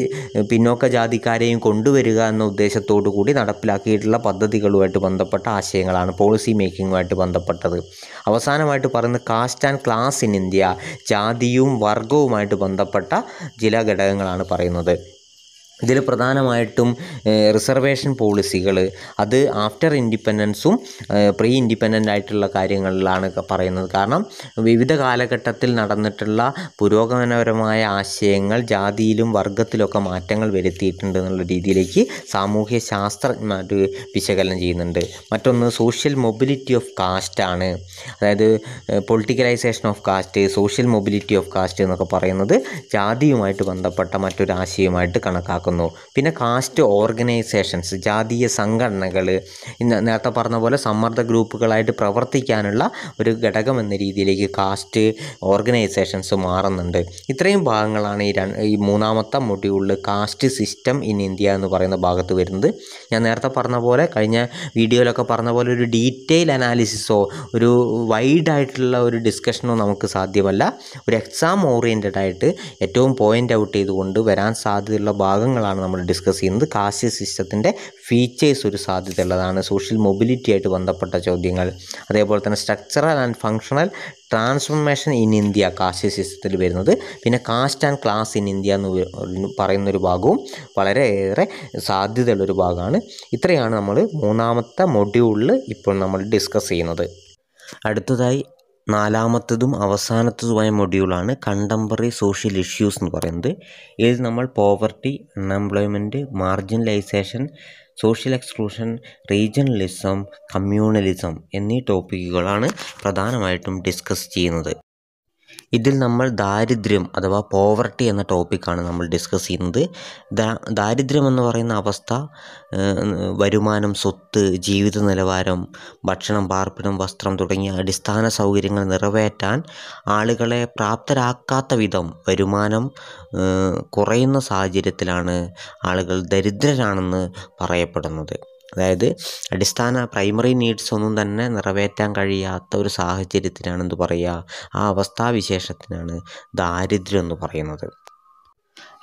പിന്നോക്ക ജാതിക്കാരെയും കൊണ്ടുവരിക എന്ന ഉദ്ദേശത്തോടു കൂടി നടപ്പിലാക്കിയിട്ടുള്ള പദ്ധതികളുമായിട്ട് ബന്ധപ്പെട്ട ആശയങ്ങളാണ് പോളിസി മേക്കിങ്ങുമായിട്ട് ബന്ധപ്പെട്ടത് അവസാനമായിട്ട് പറയുന്നത് caste and class in India ജാതിയും വർഗവുമായിട്ട് ബന്ധപ്പെട്ട ചില ഘടകങ്ങളാണ് പറയുന്നത് ഇതിൽ പ്രധാനമായിട്ടും റിസർവേഷൻ പോളിസികൾ അത് ആഫ്റ്റർ ഇൻഡിപെൻഡൻസും പ്രീ ഇൻഡിപെൻഡൻ്റ് ആയിട്ടുള്ള കാര്യങ്ങളിലാണ് പറയുന്നത് കാരണം വിവിധ കാലഘട്ടത്തിൽ നടന്നിട്ടുള്ള പുരോഗമനപരമായ ആശയങ്ങൾ ജാതിയിലും വർഗത്തിലൊക്കെ മാറ്റങ്ങൾ വരുത്തിയിട്ടുണ്ട് എന്നുള്ള രീതിയിലേക്ക് സാമൂഹ്യ ശാസ്ത്രജ്ഞന്മാർ വിശകലനം ചെയ്യുന്നുണ്ട് മറ്റൊന്ന് സോഷ്യൽ മൊബിലിറ്റി ഓഫ് കാസ്റ്റാണ് അതായത് politicalization of caste social mobility of caste എന്നൊക്കെ പറയുന്നത് ജാതിയുമായിട്ട് ബന്ധപ്പെട്ട മറ്റൊരു ആശയമായിട്ട് കണക്കാക്കും നടക്കുന്നു പിന്നെ കാസ്റ്റ് ഓർഗനൈസേഷൻസ് ജാതീയ സംഘടനകൾ ഇന്ന് നേരത്തെ പറഞ്ഞ പോലെ സമ്മർദ്ദ ഗ്രൂപ്പുകളായിട്ട് പ്രവർത്തിക്കാനുള്ള ഒരു ഘടകം എന്ന രീതിയിലേക്ക് കാസ്റ്റ് ഓർഗനൈസേഷൻസ് മാറുന്നുണ്ട് ഇത്രയും ഭാഗങ്ങളാണ് ഈ ഈ മൂന്നാമത്തെ മൊഡ്യൂളിൽ കാസ്റ്റ് സിസ്റ്റം ഇൻ ഇന്ത്യ എന്ന് പറയുന്ന ഭാഗത്ത് വരുന്നത് ഞാൻ നേരത്തെ പറഞ്ഞ പോലെ കഴിഞ്ഞ വീഡിയോയിലൊക്കെ പറഞ്ഞ പോലെ ഒരു ഡീറ്റെയിൽ അനാലിസിസോ ഒരു വൈഡായിട്ടുള്ള ഒരു ഡിസ്കഷനോ നമുക്ക് സാധ്യമല്ല ഒരു എക്സാം ഓറിയൻറ്റഡ് ആയിട്ട് ഏറ്റവും പോയിൻ്റ് ഔട്ട് ചെയ്തുകൊണ്ട് വരാൻ സാധ്യതയുള്ള ഭാഗങ്ങൾ കാര്യങ്ങളാണ് നമ്മൾ ഡിസ്കസ് ചെയ്യുന്നത് കാശി സിസ്റ്റത്തിൻ്റെ ഫീച്ചേഴ്സ് ഒരു സാധ്യതയുള്ളതാണ് സോഷ്യൽ മൊബിലിറ്റി ആയിട്ട് ബന്ധപ്പെട്ട ചോദ്യങ്ങൾ അതേപോലെ തന്നെ structural and functional transformation in India caste സിസ്റ്റത്തിൽ വരുന്നത് പിന്നെ caste and class in India എന്ന് പറയുന്നൊരു ഭാഗവും വളരെയേറെ സാധ്യതയുള്ളൊരു ഭാഗമാണ് ഇത്രയാണ് നമ്മൾ മൂന്നാമത്തെ മൊഡ്യൂളിൽ ഇപ്പോൾ നമ്മൾ ഡിസ്കസ് ചെയ്യുന്നത് അടുത്തതായി നാലാമത്തതും അവസാനത്തതുമായ മൊഡ്യൂളാണ് കണ്ടംപററി സോഷ്യൽ ഇഷ്യൂസ് എന്ന് പറയുന്നത് ഇതിൽ നമ്മൾ poverty unemployment marginalization social exclusion regionalism communalism എന്നീ ടോപ്പിക്കുകളാണ് പ്രധാനമായിട്ടും ഡിസ്കസ് ചെയ്യുന്നത് ഇതിൽ നമ്മൾ ദാരിദ്ര്യം അഥവാ പോവർട്ടി എന്ന ടോപ്പിക്കാണ് നമ്മൾ ഡിസ്കസ് ചെയ്യുന്നത് ദാരിദ്ര്യം എന്ന് പറയുന്ന അവസ്ഥ വരുമാനം സ്വത്ത് ജീവിത നിലവാരം ഭക്ഷണം പാർപ്പിടം വസ്ത്രം തുടങ്ങിയ അടിസ്ഥാന സൗകര്യങ്ങൾ നിറവേറ്റാൻ ആളുകളെ പ്രാപ്തരാക്കാത്ത വിധം വരുമാനം കുറയുന്ന സാഹചര്യത്തിലാണ് ആളുകൾ ദരിദ്രരാണെന്ന് പറയപ്പെടുന്നത് അതായത് അടിസ്ഥാന പ്രൈമറി നീഡ്സ് ഒന്നും തന്നെ നിറവേറ്റാൻ കഴിയാത്ത ഒരു സാഹചര്യത്തിനാണ് എന്ത് പറയുക ആ അവസ്ഥാവിശേഷത്തിനാണ് ദാരിദ്ര്യം എന്ന് പറയുന്നത്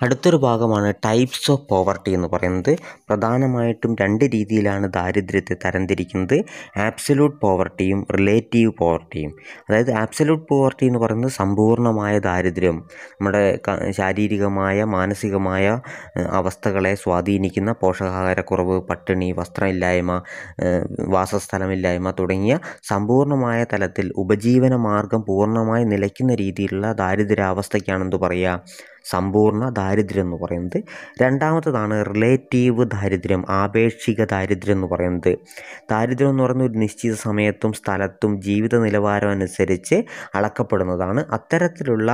അടുത്തൊരു ഭാഗമാണ് ടൈപ്സ് ഓഫ് പോവർട്ടി എന്ന് പറയുന്നത് പ്രധാനമായിട്ടും രണ്ട് രീതിയിലാണ് ദാരിദ്ര്യത്തെ തരംതിരിക്കുന്നത് ആപ്സലൂട്ട് പോവർട്ടിയും റിലേറ്റീവ് പോവർട്ടിയും അതായത് ആപ്സലൂട്ട് പോവർട്ടി എന്ന് പറയുന്നത് സമ്പൂർണ്ണമായ ദാരിദ്ര്യം നമ്മുടെ ശാരീരികമായ മാനസികമായ അവസ്ഥകളെ സ്വാധീനിക്കുന്ന പോഷകാഹാരക്കുറവ് പട്ടിണി വസ്ത്രമില്ലായ്മ വാസസ്ഥലമില്ലായ്മ തുടങ്ങിയ സമ്പൂർണ്ണമായ തലത്തിൽ ഉപജീവന മാർഗം പൂർണ്ണമായി നിലയ്ക്കുന്ന രീതിയിലുള്ള ദാരിദ്ര്യാവസ്ഥയ്ക്കാണെന്ന് പറയുക സമ്പൂർണ്ണ ദാരിദ്ര്യം എന്ന് പറയുന്നത് രണ്ടാമത്തതാണ് റിലേറ്റീവ് ദാരിദ്ര്യം ആപേക്ഷിക ദാരിദ്ര്യം എന്ന് പറയുന്നത് ദാരിദ്ര്യം എന്ന് പറയുന്ന ഒരു നിശ്ചിത സമയത്തും സ്ഥലത്തും ജീവിത നിലവാരം അനുസരിച്ച് അളക്കപ്പെടുന്നതാണ് അത്തരത്തിലുള്ള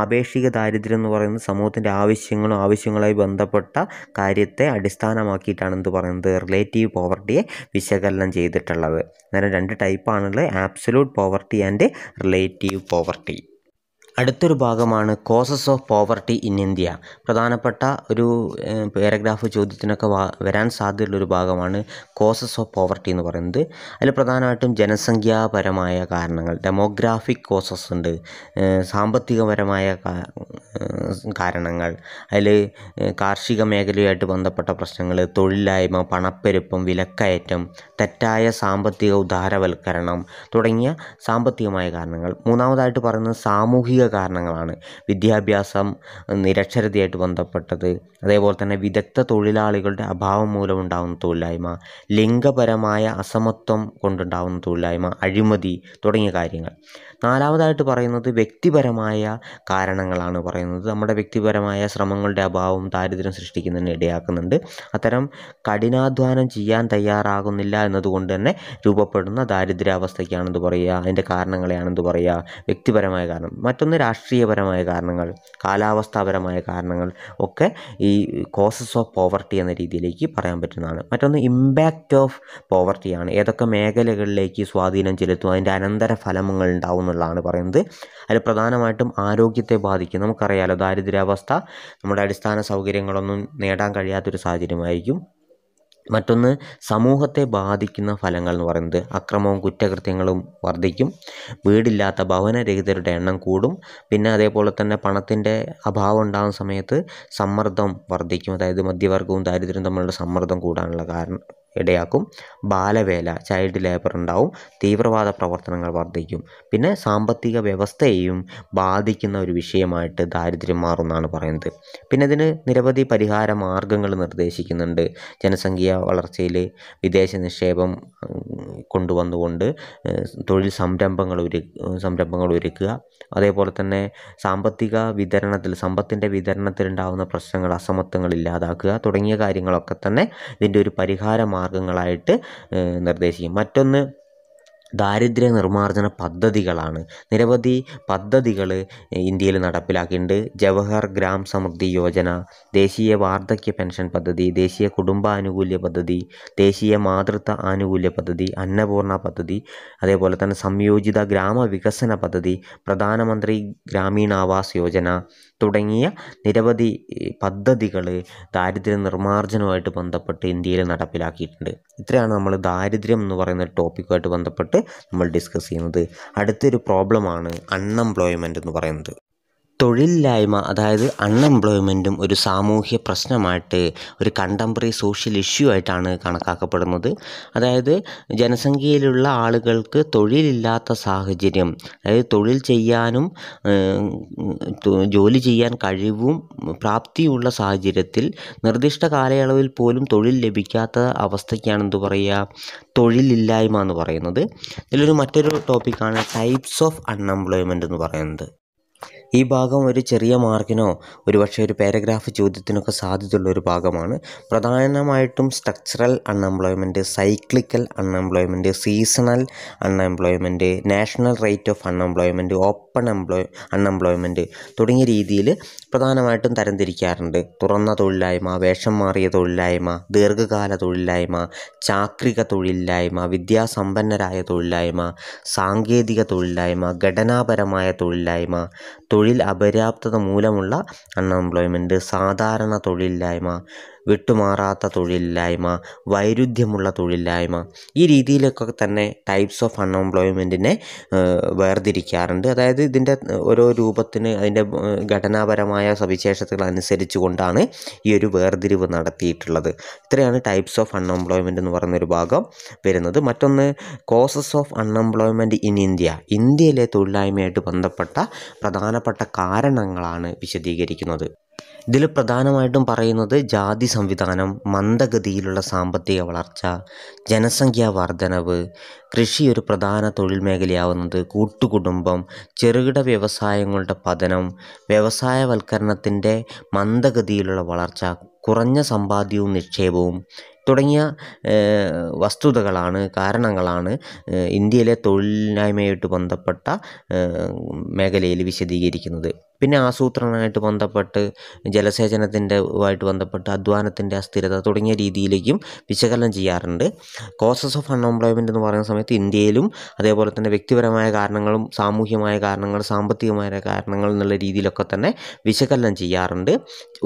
ആപേക്ഷിക ദാരിദ്ര്യം എന്ന് പറയുന്നത് സമൂഹത്തിൻ്റെ ആവശ്യങ്ങളും ആവശ്യങ്ങളുമായി ബന്ധപ്പെട്ട കാര്യത്തെ അടിസ്ഥാനമാക്കിയിട്ടാണ് എന്ത് പറയുന്നത് റിലേറ്റീവ് പോവർട്ടിയെ വിശകലനം ചെയ്തിട്ടുള്ളത് അന്നേരം രണ്ട് ടൈപ്പാണുള്ളത് absolute poverty and relative poverty അടുത്തൊരു ഭാഗമാണ് causes of poverty in India പ്രധാനപ്പെട്ട ഒരു പാരഗ്രാഫ് ചോദ്യത്തിനൊക്കെ വരാൻ സാധ്യതയുള്ള ഒരു ഭാഗമാണ് കോസസ് ഓഫ് പോവർട്ടി എന്ന് പറയുന്നത് അതിൽ പ്രധാനമായിട്ടും ജനസംഖ്യാപരമായ കാരണങ്ങൾ ഡെമോഗ്രാഫിക് കോസസ് ഉണ്ട് സാമ്പത്തികപരമായ കാരണങ്ങൾ അതിൽ കാർഷിക മേഖലയുമായിട്ട് ബന്ധപ്പെട്ട പ്രശ്നങ്ങൾ തൊഴിലില്ലായ്മ പണപ്പെരുപ്പം വിലക്കയറ്റം തെറ്റായ സാമ്പത്തിക ഉദാരവൽക്കരണം തുടങ്ങിയ സാമ്പത്തികമായ കാരണങ്ങൾ മൂന്നാമതായിട്ട് പറയുന്നത് സാമൂഹിക കാരണങ്ങളാണ് വിദ്യാഭ്യാസം നിരക്ഷരതയായിട്ട് ബന്ധപ്പെട്ടത് അതേപോലെ തന്നെ വിദഗ്ധ തൊഴിലാളികളുടെ അഭാവം ഉണ്ടാകുന്ന തൊഴിലായ്മ ലിംഗപരമായ അസമത്വം കൊണ്ടുണ്ടാകുന്ന തൊഴിലായ്മ അഴിമതി തുടങ്ങിയ കാര്യങ്ങൾ നാലാമതായിട്ട് പറയുന്നത് വ്യക്തിപരമായ കാരണങ്ങളാണ് പറയുന്നത് നമ്മുടെ വ്യക്തിപരമായ ശ്രമങ്ങളുടെ അഭാവം ദാരിദ്ര്യം സൃഷ്ടിക്കുന്നതിന് ഇടയാക്കുന്നുണ്ട് അത്തരം കഠിനാധ്വാനം ചെയ്യാൻ തയ്യാറാകുന്നില്ല എന്നതുകൊണ്ട് തന്നെ രൂപപ്പെടുന്ന ദാരിദ്ര്യാവസ്ഥയ്ക്കാണെന്ന് പറയുക അതിൻ്റെ കാരണങ്ങളെയാണെന്ന് പറയുക വ്യക്തിപരമായ കാരണം മറ്റൊന്ന് രാഷ്ട്രീയപരമായ കാരണങ്ങൾ കാലാവസ്ഥാപരമായ കാരണങ്ങൾ ഒക്കെ ഈ കോസസ് ഓഫ് പോവർട്ടി എന്ന രീതിയിലേക്ക് പറയാൻ പറ്റുന്നതാണ് മറ്റൊന്ന് ഇമ്പാക്റ്റ് ഓഫ് പോവർട്ടിയാണ് ഏതൊക്കെ മേഖലകളിലേക്ക് സ്വാധീനം ചെലുത്തും അതിൻ്റെ അനന്തര ഫലങ്ങൾ ഉണ്ടാവുന്നത് എന്നുള്ളതാണ് പറയുന്നത് അതിൽ പ്രധാനമായിട്ടും ആരോഗ്യത്തെ ബാധിക്കും നമുക്കറിയാലോ ദാരിദ്ര്യാവസ്ഥ നമ്മുടെ അടിസ്ഥാന സൗകര്യങ്ങളൊന്നും നേടാൻ കഴിയാത്തൊരു സാഹചര്യമായിരിക്കും മറ്റൊന്ന് സമൂഹത്തെ ബാധിക്കുന്ന ഫലങ്ങൾ എന്ന് പറയുന്നത് അക്രമവും കുറ്റകൃത്യങ്ങളും വർദ്ധിക്കും വീടില്ലാത്ത ഭവനരഹിതരുടെ എണ്ണം കൂടും പിന്നെ അതേപോലെ തന്നെ പണത്തിൻ്റെ അഭാവം ഉണ്ടാകുന്ന സമയത്ത് സമ്മർദ്ദം വർദ്ധിക്കും അതായത് മധ്യവർഗവും ദാരിദ്ര്യവും തമ്മിലുള്ള സമ്മർദ്ദം കൂടാനുള്ള കാരണം ഇടയാക്കും ബാലവേല ചൈൽഡ് ലേബർ ഉണ്ടാവും തീവ്രവാദ പ്രവർത്തനങ്ങൾ വർദ്ധിക്കും പിന്നെ സാമ്പത്തിക വ്യവസ്ഥയെയും ബാധിക്കുന്ന ഒരു വിഷയമായിട്ട് ദാരിദ്ര്യം മാറുമെന്നാണ് പറയുന്നത് പിന്നെ ഇതിന് നിരവധി പരിഹാര മാർഗങ്ങൾ നിർദ്ദേശിക്കുന്നുണ്ട് ജനസംഖ്യ വളർച്ചയിൽ വിദേശ നിക്ഷേപം കൊണ്ടുവന്നുകൊണ്ട് തൊഴിൽ സംരംഭങ്ങൾ ഒരു സംരംഭങ്ങൾ ഒരുക്കുക അതേപോലെ തന്നെ സാമ്പത്തിക വിതരണത്തിൽ സമ്പത്തിൻ്റെ വിതരണത്തിൽ ഉണ്ടാകുന്ന പ്രശ്നങ്ങൾ അസമത്വങ്ങൾ ഇല്ലാതാക്കുക തുടങ്ങിയ കാര്യങ്ങളൊക്കെ തന്നെ ഇതിൻ്റെ ഒരു പരിഹാര മാർഗങ്ങളായിട്ട് നിർദ്ദേശിക്കും മറ്റൊന്ന് ദാരിദ്ര്യ നിർമ്മാർജ്ജന പദ്ധതികളാണ് നിരവധി പദ്ധതികൾ ഇന്ത്യയിൽ നടപ്പിലാക്കിയിട്ടുണ്ട് ജവഹർ ഗ്രാം സമൃദ്ധി യോജന ദേശീയ വാർദ്ധക്യ പെൻഷൻ പദ്ധതി ദേശീയ കുടുംബാനുകൂല്യ പദ്ധതി ദേശീയ മാതൃത്വ ആനുകൂല്യ പദ്ധതി അന്നപൂർണ പദ്ധതി അതേപോലെ തന്നെ സംയോജിത ഗ്രാമ വികസന പദ്ധതി പ്രധാനമന്ത്രി ഗ്രാമീണ ആവാസ് യോജന തുടങ്ങിയ നിരവധി പദ്ധതികൾ ദാരിദ്ര്യ നിർമ്മാർജ്ജനവുമായിട്ട് ബന്ധപ്പെട്ട് ഇന്ത്യയിൽ നടപ്പിലാക്കിയിട്ടുണ്ട് ഇത്രയാണ് നമ്മൾ ദാരിദ്ര്യം എന്ന് പറയുന്ന ടോപ്പിക്കുമായിട്ട് ബന്ധപ്പെട്ട് നമ്മൾ ഡിസ്കസ് ചെയ്യുന്നത് അടുത്തൊരു പ്രോബ്ലമാണ് അൺഎംപ്ലോയ്മെൻ്റ് എന്ന് പറയുന്നത് തൊഴിലില്ലായ്മ അതായത് അൺഎംപ്ലോയ്മെൻറ്റും ഒരു സാമൂഹ്യ പ്രശ്നമായിട്ട് ഒരു കണ്ടംപററി സോഷ്യൽ ഇഷ്യൂ ആയിട്ടാണ് കണക്കാക്കപ്പെടുന്നത് അതായത് ജനസംഖ്യയിലുള്ള ആളുകൾക്ക് തൊഴിലില്ലാത്ത സാഹചര്യം അതായത് തൊഴിൽ ചെയ്യാനും ജോലി ചെയ്യാൻ കഴിവും പ്രാപ്തിയുള്ള സാഹചര്യത്തിൽ നിർദ്ദിഷ്ട കാലയളവിൽ പോലും തൊഴിൽ ലഭിക്കാത്ത അവസ്ഥയ്ക്കാണ് എന്തു പറയുക തൊഴിലില്ലായ്മ എന്ന് പറയുന്നത് ഇതിലൊരു മറ്റൊരു ടോപ്പിക്കാണ് ടൈപ്സ് ഓഫ് അൺഎംപ്ലോയ്മെൻ്റ് എന്ന് പറയുന്നത് ഈ ഭാഗം ഒരു ചെറിയ മാർക്കിനോ ഒരുപക്ഷെ ഒരു പാരഗ്രാഫ് ചോദ്യത്തിനൊക്കെ സാധ്യതയുള്ള ഒരു ഭാഗമാണ് പ്രധാനമായിട്ടും structural unemployment cyclical unemployment seasonal unemployment national rate of unemployment open employ unemployment തുടങ്ങിയ രീതിയിൽ പ്രധാനമായിട്ടും തരംതിരിക്കാറുണ്ട് തുറന്ന തൊഴിലില്ലായ്മ വേഷം മാറിയ തൊഴിലില്ലായ്മ ദീർഘകാല തൊഴിലില്ലായ്മ ചാക്രിക തൊഴിലില്ലായ്മ വിദ്യാസമ്പന്നരായ തൊഴിലില്ലായ്മ സാങ്കേതിക തൊഴിലില്ലായ്മ ഘടനാപരമായ തൊഴിലില്ലായ്മ തൊഴിൽ അപര്യാപ്തത മൂലമുള്ള അൺഎംപ്ലോയ്മെൻറ്റ് സാധാരണ തൊഴിലില്ലായ്മ വിട്ടുമാറാത്ത തൊഴിലില്ലായ്മ വൈരുദ്ധ്യമുള്ള തൊഴിലില്ലായ്മ ഈ രീതിയിലൊക്കെ തന്നെ ടൈപ്സ് ഓഫ് അൺഎംപ്ലോയ്മെൻറ്റിനെ വേർതിരിക്കാറുണ്ട് അതായത് ഇതിൻ്റെ ഓരോ രൂപത്തിന് അതിൻ്റെ ഘടനാപരമായ സവിശേഷതകൾ അനുസരിച്ച് കൊണ്ടാണ് ഈ ഒരു വേർതിരിവ് നടത്തിയിട്ടുള്ളത് ഇത്രയാണ് ടൈപ്സ് ഓഫ് അൺഎംപ്ലോയ്മെൻ്റ് എന്ന് പറയുന്നൊരു ഭാഗം വരുന്നത് മറ്റൊന്ന് causes of unemployment in India ഇന്ത്യയിലെ തൊഴിലില്ലായ്മയായിട്ട് ബന്ധപ്പെട്ട പ്രധാനപ്പെട്ട കാരണങ്ങളാണ് വിശദീകരിക്കുന്നത് ഇതിൽ പ്രധാനമായിട്ടും പറയുന്നത് ജാതി സംവിധാനം മന്ദഗതിയിലുള്ള സാമ്പത്തിക വളർച്ച ജനസംഖ്യാ വർധനവ് കൃഷി ഒരു പ്രധാന തൊഴിൽ മേഖലയാവുന്നത് കൂട്ടുകുടുംബം ചെറുകിട വ്യവസായങ്ങളുടെ പതനം വ്യവസായവൽക്കരണത്തിൻ്റെ മന്ദഗതിയിലുള്ള വളർച്ച കുറഞ്ഞ സമ്പാദ്യവും നിക്ഷേപവും തുടങ്ങിയ വസ്തുതകളാണ് കാരണങ്ങളാണ് ഇന്ത്യയിലെ തൊഴിലില്ലായ്മയായിട്ട് ബന്ധപ്പെട്ട മേഖലയിൽ വിശദീകരിക്കുന്നത് പിന്നെ ആസൂത്രണമായിട്ട് ബന്ധപ്പെട്ട് ജലസേചനത്തിൻ്റെ ആയിട്ട് ബന്ധപ്പെട്ട് അധ്വാനത്തിൻ്റെ അസ്ഥിരത തുടങ്ങിയ രീതിയിലേക്കും വിശകലനം ചെയ്യാറുണ്ട് കോസസ് ഓഫ് അൺഎംപ്ലോയ്മെൻ്റ് എന്ന് പറയുന്ന സമയത്ത് ഇന്ത്യയിലും അതേപോലെ തന്നെ വ്യക്തിപരമായ കാരണങ്ങളും സാമൂഹ്യമായ കാരണങ്ങൾ സാമ്പത്തികമായ കാരണങ്ങൾ എന്നുള്ള രീതിയിലൊക്കെ തന്നെ വിശകലനം ചെയ്യാറുണ്ട്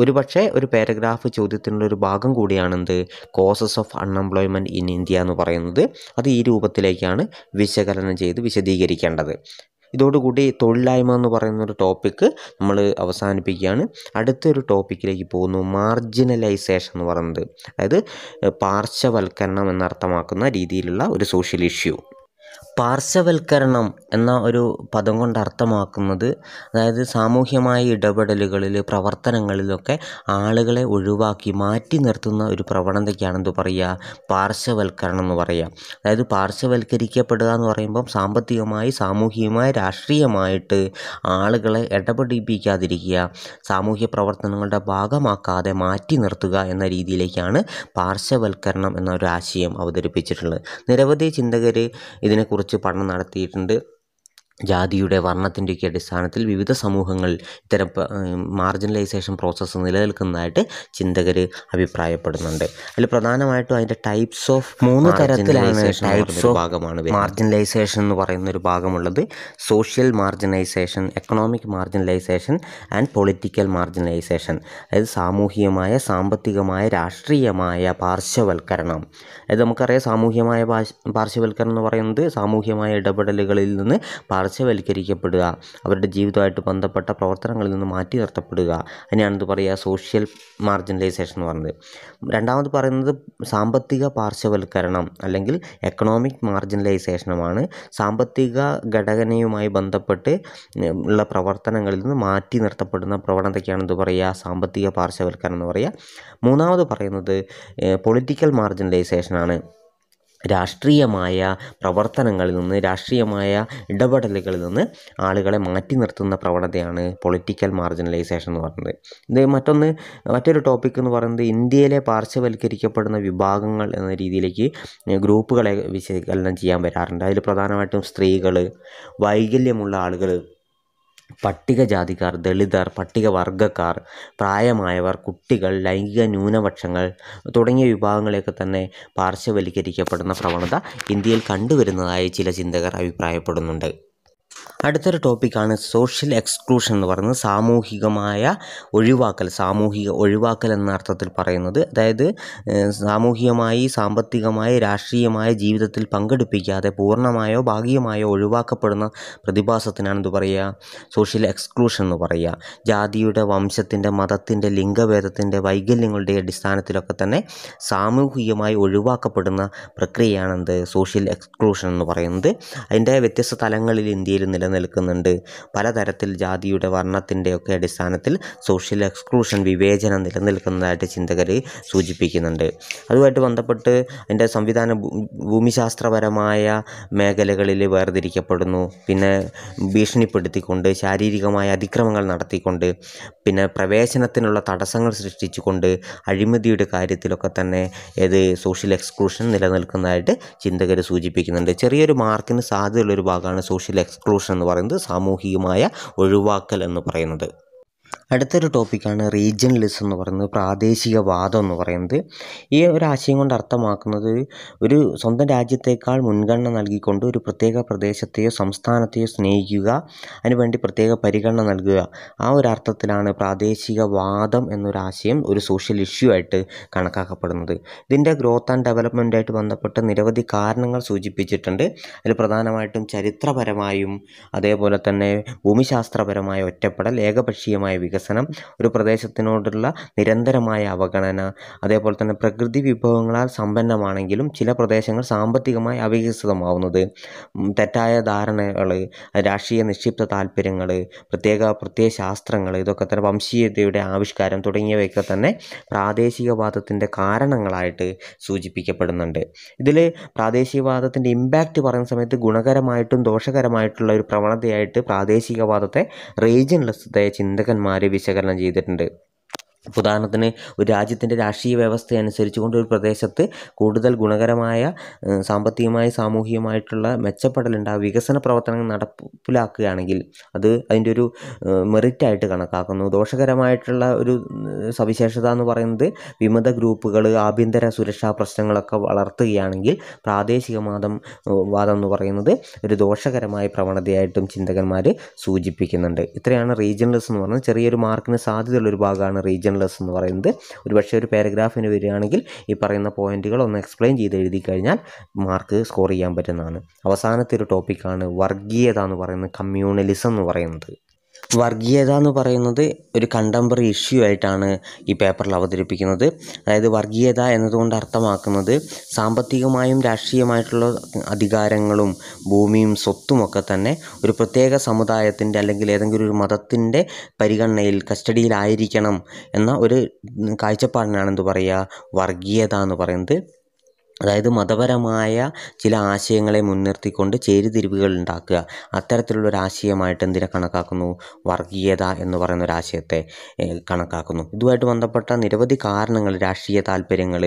ഒരു ഒരു പാരഗ്രാഫ് ചോദ്യത്തിനുള്ള ഒരു ഭാഗം കൂടിയാണെന്ത് causes of unemployment in India എന്ന് പറയുന്നത് അത് ഈ രൂപത്തിലേക്കാണ് വിശകലനം ചെയ്ത് വിശദീകരിക്കേണ്ടത് ഇതോടുകൂടി തൊഴിലായ്മ എന്ന് പറയുന്ന ഒരു ടോപ്പിക്ക് നമ്മൾ അവസാനിപ്പിക്കുകയാണ് അടുത്തൊരു ടോപ്പിക്കിലേക്ക് പോകുന്നു മാർജിനലൈസേഷൻ എന്ന് പറയുന്നത് അതായത് പാർശ്വവൽക്കരണം എന്നർത്ഥമാക്കുന്ന രീതിയിലുള്ള ഒരു സോഷ്യൽ ഇഷ്യൂ പാർശ്വവൽക്കരണം എന്ന ഒരു പദം കൊണ്ട് അർത്ഥമാക്കുന്നത് അതായത് സാമൂഹ്യമായ ഇടപെടലുകളിൽ പ്രവർത്തനങ്ങളിലൊക്കെ ആളുകളെ ഒഴിവാക്കി മാറ്റി നിർത്തുന്ന ഒരു പ്രവണതയ്ക്കാണ് എന്ത് പറയുക പാർശ്വവൽക്കരണം എന്ന് പറയുക അതായത് പാർശ്വവൽക്കരിക്കപ്പെടുക എന്ന് പറയുമ്പം സാമ്പത്തികമായി സാമൂഹികമായി രാഷ്ട്രീയമായിട്ട് ആളുകളെ ഇടപെടിപ്പിക്കാതിരിക്കുക സാമൂഹ്യ പ്രവർത്തനങ്ങളുടെ ഭാഗമാക്കാതെ മാറ്റി നിർത്തുക എന്ന രീതിയിലേക്കാണ് പാർശ്വവൽക്കരണം എന്നൊരു ആശയം അവതരിപ്പിച്ചിട്ടുള്ളത് നിരവധി ചിന്തകർ ഇതിന് ഇതിനെക്കുറിച്ച് പഠനം നടത്തിയിട്ടുണ്ട് ജാതിയുടെ വർണ്ണത്തിൻ്റെയൊക്കെ അടിസ്ഥാനത്തിൽ വിവിധ സമൂഹങ്ങൾ ഇത്തരം മാർജിനലൈസേഷൻ പ്രോസസ്സ് നിലനിൽക്കുന്നതായിട്ട് ചിന്തകർ അഭിപ്രായപ്പെടുന്നുണ്ട് അതിൽ പ്രധാനമായിട്ടും അതിൻ്റെ ടൈപ്സ് ഓഫ് മൂന്ന് തരത്തിലാണ് ടൈപ്സ് ഓഫ് ഭാഗമാണ് മാർജിനലൈസേഷൻ എന്ന് പറയുന്ന ഒരു ഭാഗമുള്ളത് social marginalization economic marginalization and political marginalization അതായത് സാമൂഹികമായ സാമ്പത്തികമായ രാഷ്ട്രീയമായ പാർശ്വവൽക്കരണം അതായത് നമുക്കറിയാം സാമൂഹികമായ പാർശ്വവൽക്കരണം എന്ന് പറയുന്നത് സാമൂഹികമായ ഇടപെടലുകളിൽ നിന്ന് പാർ പാർശ്വവൽക്കരിക്കപ്പെടുക അവരുടെ ജീവിതമായിട്ട് ബന്ധപ്പെട്ട പ്രവർത്തനങ്ങളിൽ നിന്ന് മാറ്റി നിർത്തപ്പെടുക അതിനാണെന്ന് പറയുക സോഷ്യൽ മാർജിനലൈസേഷൻ എന്ന് പറയുന്നത് രണ്ടാമത് പറയുന്നത് സാമ്പത്തിക പാർശ്വവൽക്കരണം അല്ലെങ്കിൽ എക്കണോമിക് മാർജിനലൈസേഷനുമാണ് സാമ്പത്തിക ഘടകനയുമായി ബന്ധപ്പെട്ട് ഉള്ള പ്രവർത്തനങ്ങളിൽ നിന്ന് മാറ്റി നിർത്തപ്പെടുന്ന പ്രവണതയ്ക്കാണെന്ത് പറയുക സാമ്പത്തിക പാർശ്വവൽക്കരണം എന്ന് പറയുക മൂന്നാമത് പറയുന്നത് പൊളിറ്റിക്കൽ മാർജിനലൈസേഷനാണ് രാഷ്ട്രീയമായ പ്രവർത്തനങ്ങളിൽ നിന്ന് രാഷ്ട്രീയമായ ഇടപെടലുകളിൽ നിന്ന് ആളുകളെ മാറ്റി നിർത്തുന്ന പ്രവണതയാണ് പൊളിറ്റിക്കൽ മാർജിനലൈസേഷൻ എന്ന് പറയുന്നത് ഇത് മറ്റൊന്ന് മറ്റൊരു ടോപ്പിക് എന്ന് പറയുന്നത് ഇന്ത്യയിലെ പാർശ്വവൽക്കരിക്കപ്പെടുന്ന വിഭാഗങ്ങൾ എന്ന രീതിയിലേക്ക് ഗ്രൂപ്പുകളെ വിശകലനം ചെയ്യാൻ വരാറുണ്ട് അതിൽ പ്രധാനമായിട്ടും സ്ത്രീകൾ വൈകല്യമുള്ള ആളുകൾ പട്ടികജാതിക്കാർ ദളിതർ പട്ടികവർഗ്ഗക്കാർ പ്രായമായവർ കുട്ടികൾ ലൈംഗിക ന്യൂനപക്ഷങ്ങൾ തുടങ്ങിയ വിഭാഗങ്ങളെയൊക്കെ തന്നെ പാർശ്വവൽക്കരിക്കപ്പെടുന്ന പ്രവണത ഇന്ത്യയിൽ കണ്ടുവരുന്നതായി ചില ചിന്തകർ അഭിപ്രായപ്പെടുന്നുണ്ട് അടുത്തൊരു ടോപ്പിക്കാണ് സോഷ്യൽ എക്സ്ക്ലൂഷൻ എന്ന് പറയുന്നത് സാമൂഹികമായ ഒഴിവാക്കൽ സാമൂഹിക ഒഴിവാക്കൽ എന്ന അർത്ഥത്തിൽ പറയുന്നത് അതായത് സാമൂഹികമായി സാമ്പത്തികമായി രാഷ്ട്രീയമായ ജീവിതത്തിൽ പങ്കെടുപ്പിക്കാതെ പൂർണ്ണമായോ ഭാഗികമായോ ഒഴിവാക്കപ്പെടുന്ന പ്രതിഭാസത്തിനാണ് എന്ത് പറയുക സോഷ്യൽ എക്സ്ക്ലൂഷൻ എന്ന് പറയുക ജാതിയുടെ വംശത്തിൻ്റെ മതത്തിൻ്റെ ലിംഗഭേദത്തിൻ്റെ വൈകല്യങ്ങളുടെ അടിസ്ഥാനത്തിലൊക്കെ തന്നെ സാമൂഹികമായി ഒഴിവാക്കപ്പെടുന്ന പ്രക്രിയയാണെന്ത് സോഷ്യൽ എക്സ്ക്ലൂഷൻ എന്ന് പറയുന്നത് അതിൻ്റെ വ്യത്യസ്ത തലങ്ങളിൽ ഇന്ത്യയിൽ നിലനിൽക്കുന്നുണ്ട് പലതരത്തിൽ ജാതിയുടെ വർണ്ണത്തിൻ്റെ ഒക്കെ അടിസ്ഥാനത്തിൽ സോഷ്യൽ എക്സ്ക്ലൂഷൻ വിവേചനം നിലനിൽക്കുന്നതായിട്ട് ചിന്തകർ സൂചിപ്പിക്കുന്നുണ്ട് അതുമായിട്ട് ബന്ധപ്പെട്ട് അതിൻ്റെ സംവിധാന ഭൂമിശാസ്ത്രപരമായ മേഖലകളിൽ വേർതിരിക്കപ്പെടുന്നു പിന്നെ ഭീഷണിപ്പെടുത്തിക്കൊണ്ട് ശാരീരികമായ അതിക്രമങ്ങൾ നടത്തിക്കൊണ്ട് പിന്നെ പ്രവേശനത്തിനുള്ള തടസ്സങ്ങൾ സൃഷ്ടിച്ചുകൊണ്ട് അഴിമതിയുടെ കാര്യത്തിലൊക്കെ തന്നെ ഏത് സോഷ്യൽ എക്സ്ക്ലൂഷൻ നിലനിൽക്കുന്നതായിട്ട് ചിന്തകർ സൂചിപ്പിക്കുന്നുണ്ട് ചെറിയൊരു മാർക്കിന് സാധ്യതയുള്ളൊരു ഭാഗമാണ് സോഷ്യൽ എക്സ്ക്ലൂഷൻ എന്ന് പറയുന്നത് സാമൂഹികമായ ഒഴിവാക്കൽ എന്ന് പറയുന്നത് അടുത്തൊരു ടോപ്പിക്കാണ് റീജിയണലിസം എന്ന് പറയുന്നത് പ്രാദേശിക വാദം എന്ന് പറയുന്നത് ഈ ഒരു ആശയം കൊണ്ട് അർത്ഥമാക്കുന്നത് ഒരു സ്വന്തം രാജ്യത്തേക്കാൾ മുൻഗണന നൽകിക്കൊണ്ട് ഒരു പ്രത്യേക പ്രദേശത്തെയോ സംസ്ഥാനത്തെയോ സ്നേഹിക്കുക അതിനുവേണ്ടി പ്രത്യേക പരിഗണന നൽകുക ആ ഒരു അർത്ഥത്തിലാണ് പ്രാദേശിക എന്നൊരു എന്നൊരാശയം ഒരു സോഷ്യൽ ഇഷ്യൂ ആയിട്ട് കണക്കാക്കപ്പെടുന്നത് ഇതിൻ്റെ ഗ്രോത്ത് ആൻഡ് ഡെവലപ്മെൻറ്റായിട്ട് ബന്ധപ്പെട്ട് നിരവധി കാരണങ്ങൾ സൂചിപ്പിച്ചിട്ടുണ്ട് അതിൽ പ്രധാനമായിട്ടും ചരിത്രപരമായും അതേപോലെ തന്നെ ഭൂമിശാസ്ത്രപരമായ ഒറ്റപ്പെടൽ ഏകപക്ഷീയമായ വികസനം വികസനം ഒരു പ്രദേശത്തിനോടുള്ള നിരന്തരമായ അവഗണന അതേപോലെ തന്നെ പ്രകൃതി വിഭവങ്ങളാൽ സമ്പന്നമാണെങ്കിലും ചില പ്രദേശങ്ങൾ സാമ്പത്തികമായി അവികസിതമാവുന്നത് തെറ്റായ ധാരണകൾ രാഷ്ട്രീയ നിക്ഷിപ്ത താല്പര്യങ്ങൾ പ്രത്യേക പ്രത്യേക ശാസ്ത്രങ്ങൾ ഇതൊക്കെ തന്നെ വംശീയതയുടെ ആവിഷ്കാരം തുടങ്ങിയവയൊക്കെ തന്നെ പ്രാദേശികവാദത്തിൻ്റെ കാരണങ്ങളായിട്ട് സൂചിപ്പിക്കപ്പെടുന്നുണ്ട് ഇതിൽ പ്രാദേശികവാദത്തിൻ്റെ ഇമ്പാക്റ്റ് പറയുന്ന സമയത്ത് ഗുണകരമായിട്ടും ദോഷകരമായിട്ടുള്ള ഒരു പ്രവണതയായിട്ട് പ്രാദേശികവാദത്തെ റീജിയനിലത്തെ ചിന്തകന്മാർ വിശകലനം ചെയ്തിട്ടുണ്ട് ഉദാഹരണത്തിന് ഒരു രാജ്യത്തിൻ്റെ രാഷ്ട്രീയ വ്യവസ്ഥ അനുസരിച്ചുകൊണ്ട് ഒരു പ്രദേശത്ത് കൂടുതൽ ഗുണകരമായ സാമ്പത്തികമായി സാമൂഹികമായിട്ടുള്ള ആ വികസന പ്രവർത്തനങ്ങൾ നടപ്പിലാക്കുകയാണെങ്കിൽ അത് അതിൻ്റെ ഒരു മെറിറ്റായിട്ട് കണക്കാക്കുന്നു ദോഷകരമായിട്ടുള്ള ഒരു സവിശേഷത എന്ന് പറയുന്നത് വിമത ഗ്രൂപ്പുകൾ ആഭ്യന്തര സുരക്ഷാ പ്രശ്നങ്ങളൊക്കെ വളർത്തുകയാണെങ്കിൽ പ്രാദേശിക മാതം വാദം എന്ന് പറയുന്നത് ഒരു ദോഷകരമായ പ്രവണതയായിട്ടും ചിന്തകന്മാർ സൂചിപ്പിക്കുന്നുണ്ട് ഇത്രയാണ് റീജിയണലിസം എന്ന് പറയുന്നത് ചെറിയൊരു മാർക്കിന് സാധ്യതയുള്ള ഒരു ഭാഗമാണ് റീജിയണൽ ലേണേഴ്സ് എന്ന് പറയുന്നത് ഒരു പക്ഷേ ഒരു പാരഗ്രാഫിന് വരികയാണെങ്കിൽ ഈ പറയുന്ന പോയിന്റുകൾ ഒന്ന് എക്സ്പ്ലെയിൻ ചെയ്ത് എഴുതി കഴിഞ്ഞാൽ മാർക്ക് സ്കോർ ചെയ്യാൻ പറ്റുന്നതാണ് അവസാനത്തെ ഒരു ടോപ്പിക്കാണ് വർഗീയത എന്ന് പറയുന്നത് കമ്മ്യൂണലിസം എന്ന് പറയുന്നത് വർഗീയത എന്ന് പറയുന്നത് ഒരു കണ്ടംപററി ഇഷ്യൂ ആയിട്ടാണ് ഈ പേപ്പറിൽ അവതരിപ്പിക്കുന്നത് അതായത് വർഗീയത എന്നതുകൊണ്ട് അർത്ഥമാക്കുന്നത് സാമ്പത്തികമായും രാഷ്ട്രീയമായിട്ടുള്ള അധികാരങ്ങളും ഭൂമിയും സ്വത്തുമൊക്കെ തന്നെ ഒരു പ്രത്യേക സമുദായത്തിൻ്റെ അല്ലെങ്കിൽ ഏതെങ്കിലും ഒരു മതത്തിൻ്റെ പരിഗണനയിൽ കസ്റ്റഡിയിലായിരിക്കണം എന്ന ഒരു കാഴ്ചപ്പാടിനാണ് എന്ത് പറയുക വർഗീയത എന്ന് പറയുന്നത് അതായത് മതപരമായ ചില ആശയങ്ങളെ മുൻനിർത്തിക്കൊണ്ട് ചേരിതിരിവുകൾ ഉണ്ടാക്കുക അത്തരത്തിലുള്ള ഒരു ആശയമായിട്ട് എന്തിനെ കണക്കാക്കുന്നു വർഗീയത എന്ന് പറയുന്ന ഒരു ആശയത്തെ കണക്കാക്കുന്നു ഇതുമായിട്ട് ബന്ധപ്പെട്ട നിരവധി കാരണങ്ങൾ രാഷ്ട്രീയ താല്പര്യങ്ങൾ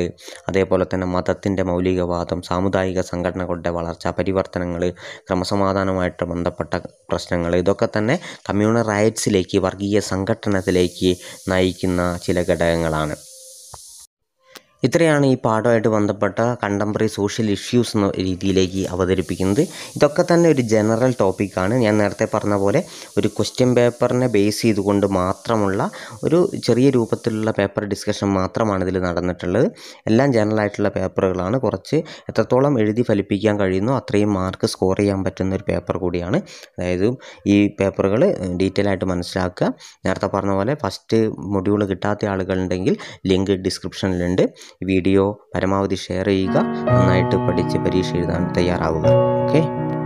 അതേപോലെ തന്നെ മതത്തിൻ്റെ മൗലികവാദം സാമുദായിക സംഘടനകളുടെ വളർച്ച പരിവർത്തനങ്ങൾ ക്രമസമാധാനമായിട്ട് ബന്ധപ്പെട്ട പ്രശ്നങ്ങൾ ഇതൊക്കെ തന്നെ കമ്മ്യൂണൽ റൈറ്റ്സിലേക്ക് വർഗീയ സംഘടനത്തിലേക്ക് നയിക്കുന്ന ചില ഘടകങ്ങളാണ് ഇത്രയാണ് ഈ പാഠമായിട്ട് ബന്ധപ്പെട്ട കണ്ടംപററി സോഷ്യൽ ഇഷ്യൂസ് എന്ന രീതിയിലേക്ക് അവതരിപ്പിക്കുന്നത് ഇതൊക്കെ തന്നെ ഒരു ജനറൽ ടോപ്പിക്കാണ് ഞാൻ നേരത്തെ പറഞ്ഞ പോലെ ഒരു ക്വസ്റ്റ്യൻ പേപ്പറിനെ ബേസ് ചെയ്തുകൊണ്ട് മാത്രമുള്ള ഒരു ചെറിയ രൂപത്തിലുള്ള പേപ്പർ ഡിസ്കഷൻ മാത്രമാണ് ഇതിൽ നടന്നിട്ടുള്ളത് എല്ലാം ജനറൽ ആയിട്ടുള്ള പേപ്പറുകളാണ് കുറച്ച് എത്രത്തോളം എഴുതി ഫലിപ്പിക്കാൻ കഴിയുന്നു അത്രയും മാർക്ക് സ്കോർ ചെയ്യാൻ പറ്റുന്ന ഒരു പേപ്പർ കൂടിയാണ് അതായത് ഈ പേപ്പറുകൾ ഡീറ്റെയിൽ ആയിട്ട് മനസ്സിലാക്കുക നേരത്തെ പറഞ്ഞ പോലെ ഫസ്റ്റ് മൊഡ്യൂൾ കിട്ടാത്ത ആളുകളുണ്ടെങ്കിൽ ലിങ്ക് ഡിസ്ക്രിപ്ഷനിലുണ്ട് വീഡിയോ പരമാവധി ഷെയർ ചെയ്യുക നന്നായിട്ട് പഠിച്ച് പരീക്ഷ എഴുതാൻ തയ്യാറാവുക ഓക്കെ